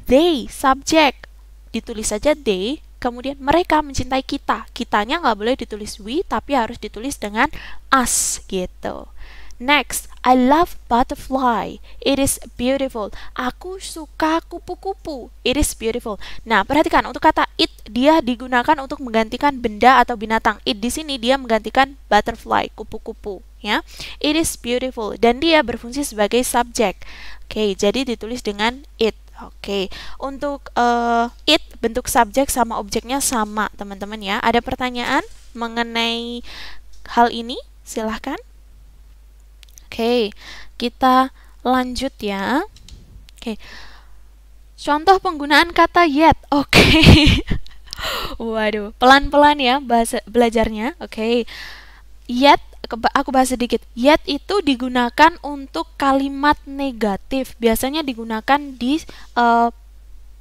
They subject ditulis saja they, kemudian mereka mencintai kita. Kitanya nggak boleh ditulis we, tapi harus ditulis dengan us gitu. Next, I love butterfly. It is beautiful. Aku suka kupu-kupu. It is beautiful. Nah, perhatikan untuk kata it dia digunakan untuk menggantikan benda atau binatang. It di sini dia menggantikan butterfly, kupu-kupu, ya. It is beautiful dan dia berfungsi sebagai subjek. Oke, jadi ditulis dengan it. Oke, untuk uh, it bentuk subjek sama objeknya sama, teman-teman ya. Ada pertanyaan mengenai hal ini? Silahkan. Oke, kita lanjut ya. Oke. Contoh penggunaan kata yet. Oke. Waduh, pelan-pelan ya bahasa belajarnya. Oke. Yet aku bahas sedikit. Yet itu digunakan untuk kalimat negatif. Biasanya digunakan di uh,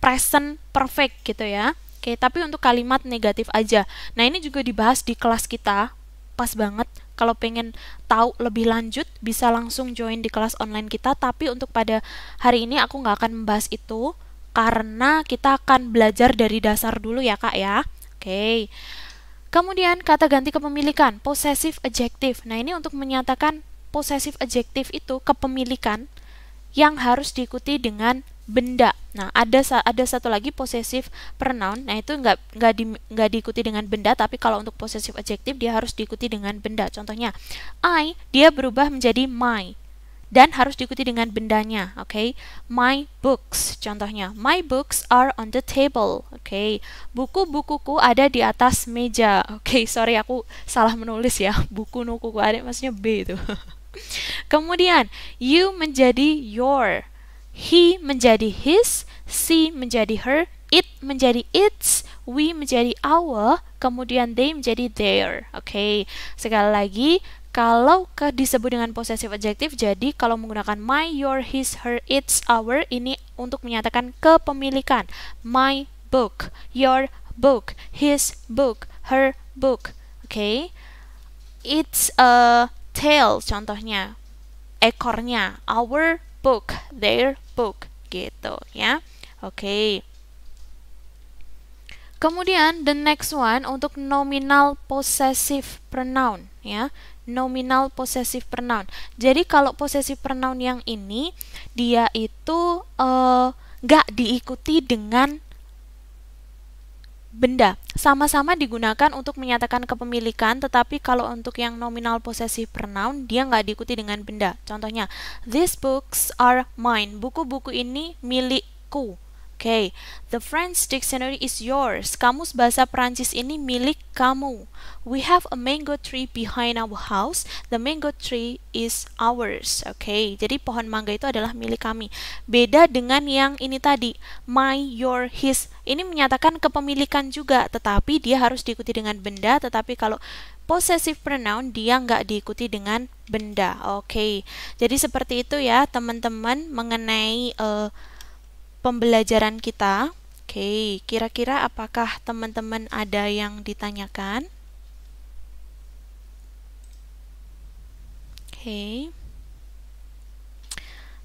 present perfect gitu ya. Oke, tapi untuk kalimat negatif aja. Nah, ini juga dibahas di kelas kita. Pas banget kalau pengen tahu lebih lanjut, bisa langsung join di kelas online kita. Tapi untuk pada hari ini aku nggak akan membahas itu karena kita akan belajar dari dasar dulu ya kak ya. Oke. Kemudian kata ganti kepemilikan, possessive adjective. Nah ini untuk menyatakan possessive adjective itu kepemilikan yang harus diikuti dengan benda. Nah, ada ada satu lagi posesif pronoun. Nah, itu nggak nggak di, nggak diikuti dengan benda, tapi kalau untuk posesif adjektif dia harus diikuti dengan benda. Contohnya, I dia berubah menjadi my dan harus diikuti dengan bendanya, oke? Okay? My books, contohnya, my books are on the table, oke? Okay? Buku-bukuku ada di atas meja, oke? Okay, sorry aku salah menulis ya, buku nukuku ada maksudnya B itu. Kemudian, you menjadi your, He menjadi his, she menjadi her, it menjadi its, we menjadi our, kemudian they menjadi their. Oke, okay. sekali lagi kalau ke disebut dengan possessive adjective, jadi kalau menggunakan my, your, his, her, its, our ini untuk menyatakan kepemilikan. My book, your book, his book, her book. Oke. Okay. It's a tail contohnya. Ekornya. Our book, their book gitu ya. Oke. Okay. Kemudian the next one untuk nominal possessive pronoun ya. Nominal possessive pronoun. Jadi kalau possessive pronoun yang ini dia itu eh, nggak uh, diikuti dengan benda sama-sama digunakan untuk menyatakan kepemilikan tetapi kalau untuk yang nominal posesif pronoun dia nggak diikuti dengan benda contohnya these books are mine buku-buku ini milikku okay, the French dictionary is yours. Kamus bahasa Prancis ini milik kamu. We have a mango tree behind our house. The mango tree is ours. okay, jadi pohon mangga itu adalah milik kami. Beda dengan yang ini tadi, my, your, his. Ini menyatakan kepemilikan juga, tetapi dia harus diikuti dengan benda. Tetapi kalau possessive pronoun dia nggak diikuti dengan benda. Oke, okay. jadi seperti itu ya teman-teman mengenai uh, pembelajaran kita. Oke, kira-kira apakah teman-teman ada yang ditanyakan? Oke.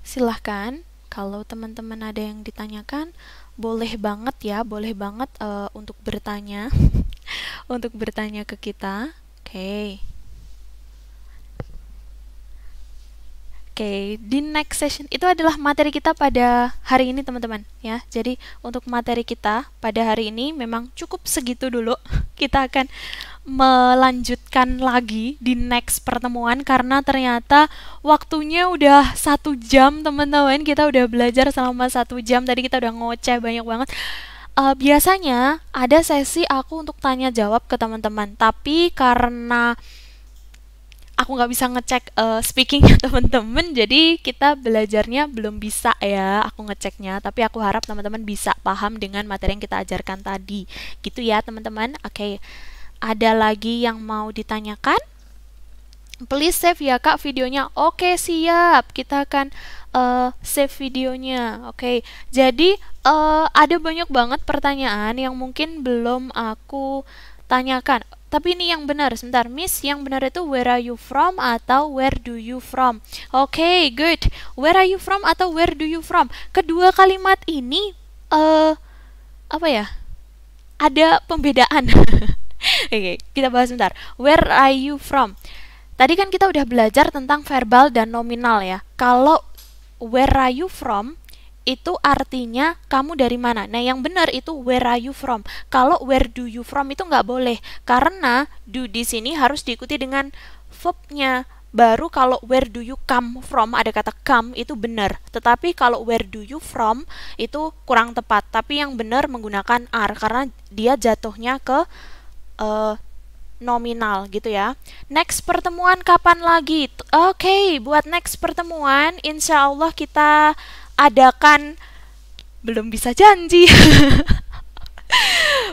Silahkan kalau teman-teman ada yang ditanyakan, boleh banget ya, boleh banget uh, untuk bertanya, untuk bertanya ke kita. Oke. Okay. okay, di next session itu adalah materi kita pada hari ini teman-teman ya. Jadi untuk materi kita pada hari ini memang cukup segitu dulu. Kita akan melanjutkan lagi di next pertemuan karena ternyata waktunya udah satu jam teman-teman. Kita udah belajar selama satu jam. Tadi kita udah ngoceh banyak banget uh, biasanya ada sesi aku untuk tanya jawab ke teman-teman, tapi karena aku nggak bisa ngecek uh, speakingnya teman-teman jadi kita belajarnya belum bisa ya aku ngeceknya tapi aku harap teman-teman bisa paham dengan materi yang kita ajarkan tadi gitu ya teman-teman oke okay. ada lagi yang mau ditanyakan please save ya kak videonya oke okay, siap kita akan uh, save videonya oke okay. jadi uh, ada banyak banget pertanyaan yang mungkin belum aku tanyakan tapi ini yang benar. Sebentar, Miss, yang benar itu where are you from atau where do you from. Oke, okay, good. Where are you from atau where do you from? Kedua kalimat ini eh uh, apa ya? Ada pembedaan. Oke, okay, kita bahas sebentar. Where are you from? Tadi kan kita udah belajar tentang verbal dan nominal ya. Kalau where are you from itu artinya kamu dari mana. Nah, yang benar itu where are you from. Kalau where do you from itu nggak boleh karena do di sini harus diikuti dengan verb-nya. Baru kalau where do you come from ada kata come itu benar. Tetapi kalau where do you from itu kurang tepat. Tapi yang benar menggunakan are karena dia jatuhnya ke uh, nominal gitu ya. Next pertemuan kapan lagi? Oke, okay, buat next pertemuan insyaallah kita adakan belum bisa janji.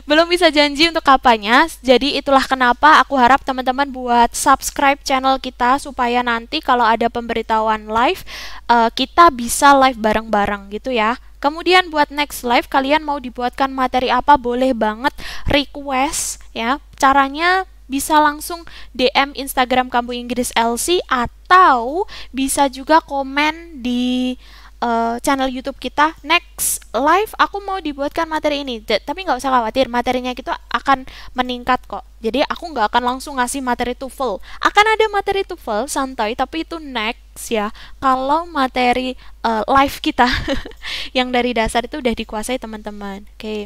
belum bisa janji untuk kapannya. Jadi itulah kenapa aku harap teman-teman buat subscribe channel kita supaya nanti kalau ada pemberitahuan live uh, kita bisa live bareng-bareng gitu ya. Kemudian buat next live kalian mau dibuatkan materi apa boleh banget request ya. Caranya bisa langsung DM Instagram kamu Inggris LC atau bisa juga komen di uh, channel YouTube kita next live aku mau dibuatkan materi ini J tapi nggak usah khawatir materinya itu akan meningkat kok jadi aku nggak akan langsung ngasih materi full akan ada materi full santai tapi itu next ya kalau materi uh, live kita yang dari dasar itu udah dikuasai teman-teman oke okay.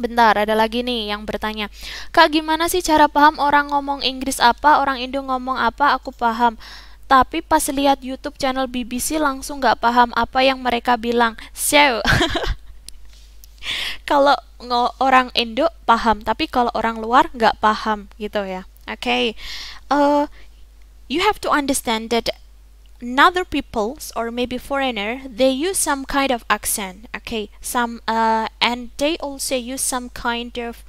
Bentar, ada lagi nih yang bertanya. Kak, gimana sih cara paham orang ngomong Inggris apa, orang Indo ngomong apa, aku paham tapi pas lihat YouTube channel BBC langsung nggak paham apa yang mereka bilang. So, kalau orang Indo paham, tapi kalau orang luar nggak paham gitu ya. Oke, okay. uh, eh, you have to understand that another peoples or maybe foreigner they use some kind of accent okay some uh, and they also use some kind of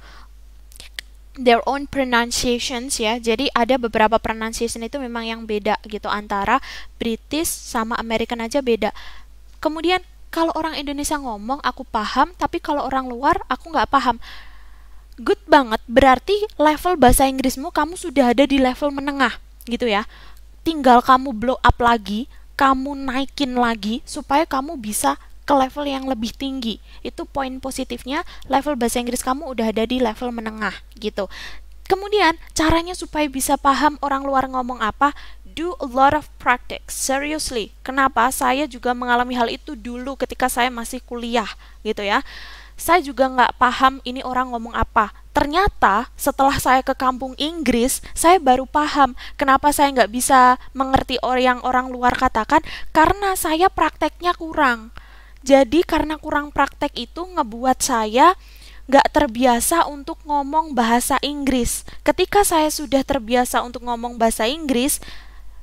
their own pronunciations ya. Jadi ada beberapa pronunciation itu memang yang beda gitu antara British sama American aja beda. Kemudian kalau orang Indonesia ngomong aku paham, tapi kalau orang luar aku nggak paham. Good banget, berarti level bahasa Inggrismu kamu sudah ada di level menengah gitu ya. Tinggal kamu blow up lagi, kamu naikin lagi supaya kamu bisa ke level yang lebih tinggi. Itu poin positifnya, level bahasa Inggris kamu udah ada di level menengah gitu. Kemudian, caranya supaya bisa paham orang luar ngomong apa, do a lot of practice. Seriously, kenapa? Saya juga mengalami hal itu dulu ketika saya masih kuliah gitu ya. Saya juga nggak paham ini orang ngomong apa. Ternyata setelah saya ke kampung Inggris, saya baru paham kenapa saya nggak bisa mengerti orang yang orang luar katakan karena saya prakteknya kurang jadi karena kurang praktek itu ngebuat saya nggak terbiasa untuk ngomong bahasa Inggris. Ketika saya sudah terbiasa untuk ngomong bahasa Inggris,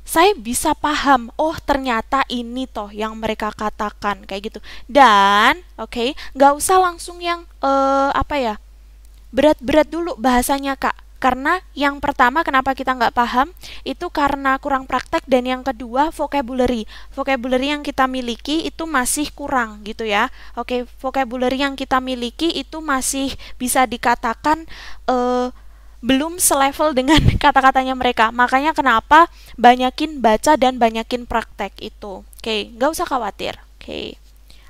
saya bisa paham, oh ternyata ini toh yang mereka katakan kayak gitu. Dan oke, okay, nggak usah langsung yang uh, apa ya berat-berat dulu bahasanya kak karena yang pertama kenapa kita nggak paham itu karena kurang praktek dan yang kedua vocabulary. Vocabulary yang kita miliki itu masih kurang gitu ya. Oke, vocabulary yang kita miliki itu masih bisa dikatakan eh, belum selevel dengan kata-katanya mereka. Makanya kenapa banyakin baca dan banyakin praktek itu. Oke, nggak usah khawatir. Oke,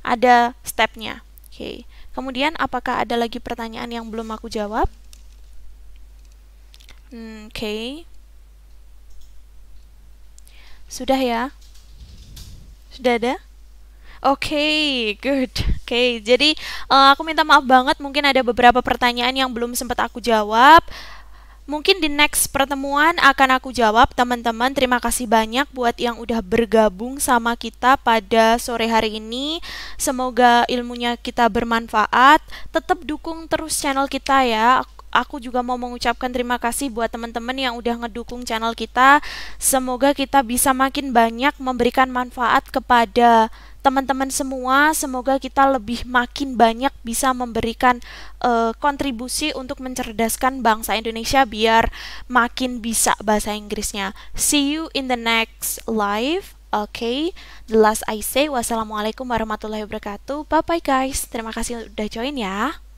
ada stepnya. Oke. Kemudian, apakah ada lagi pertanyaan yang belum aku jawab? Oke. Okay. Sudah ya? Sudah ada? Oke, okay, good. Oke, okay, jadi uh, aku minta maaf banget mungkin ada beberapa pertanyaan yang belum sempat aku jawab. Mungkin di next pertemuan akan aku jawab, teman-teman. Terima kasih banyak buat yang udah bergabung sama kita pada sore hari ini. Semoga ilmunya kita bermanfaat. Tetap dukung terus channel kita ya aku juga mau mengucapkan terima kasih buat teman-teman yang udah ngedukung channel kita. Semoga kita bisa makin banyak memberikan manfaat kepada teman-teman semua. Semoga kita lebih makin banyak bisa memberikan uh, kontribusi untuk mencerdaskan bangsa Indonesia biar makin bisa bahasa Inggrisnya. See you in the next live. Okay, the last I say, wassalamualaikum warahmatullahi wabarakatuh. Bye bye guys, terima kasih udah join ya.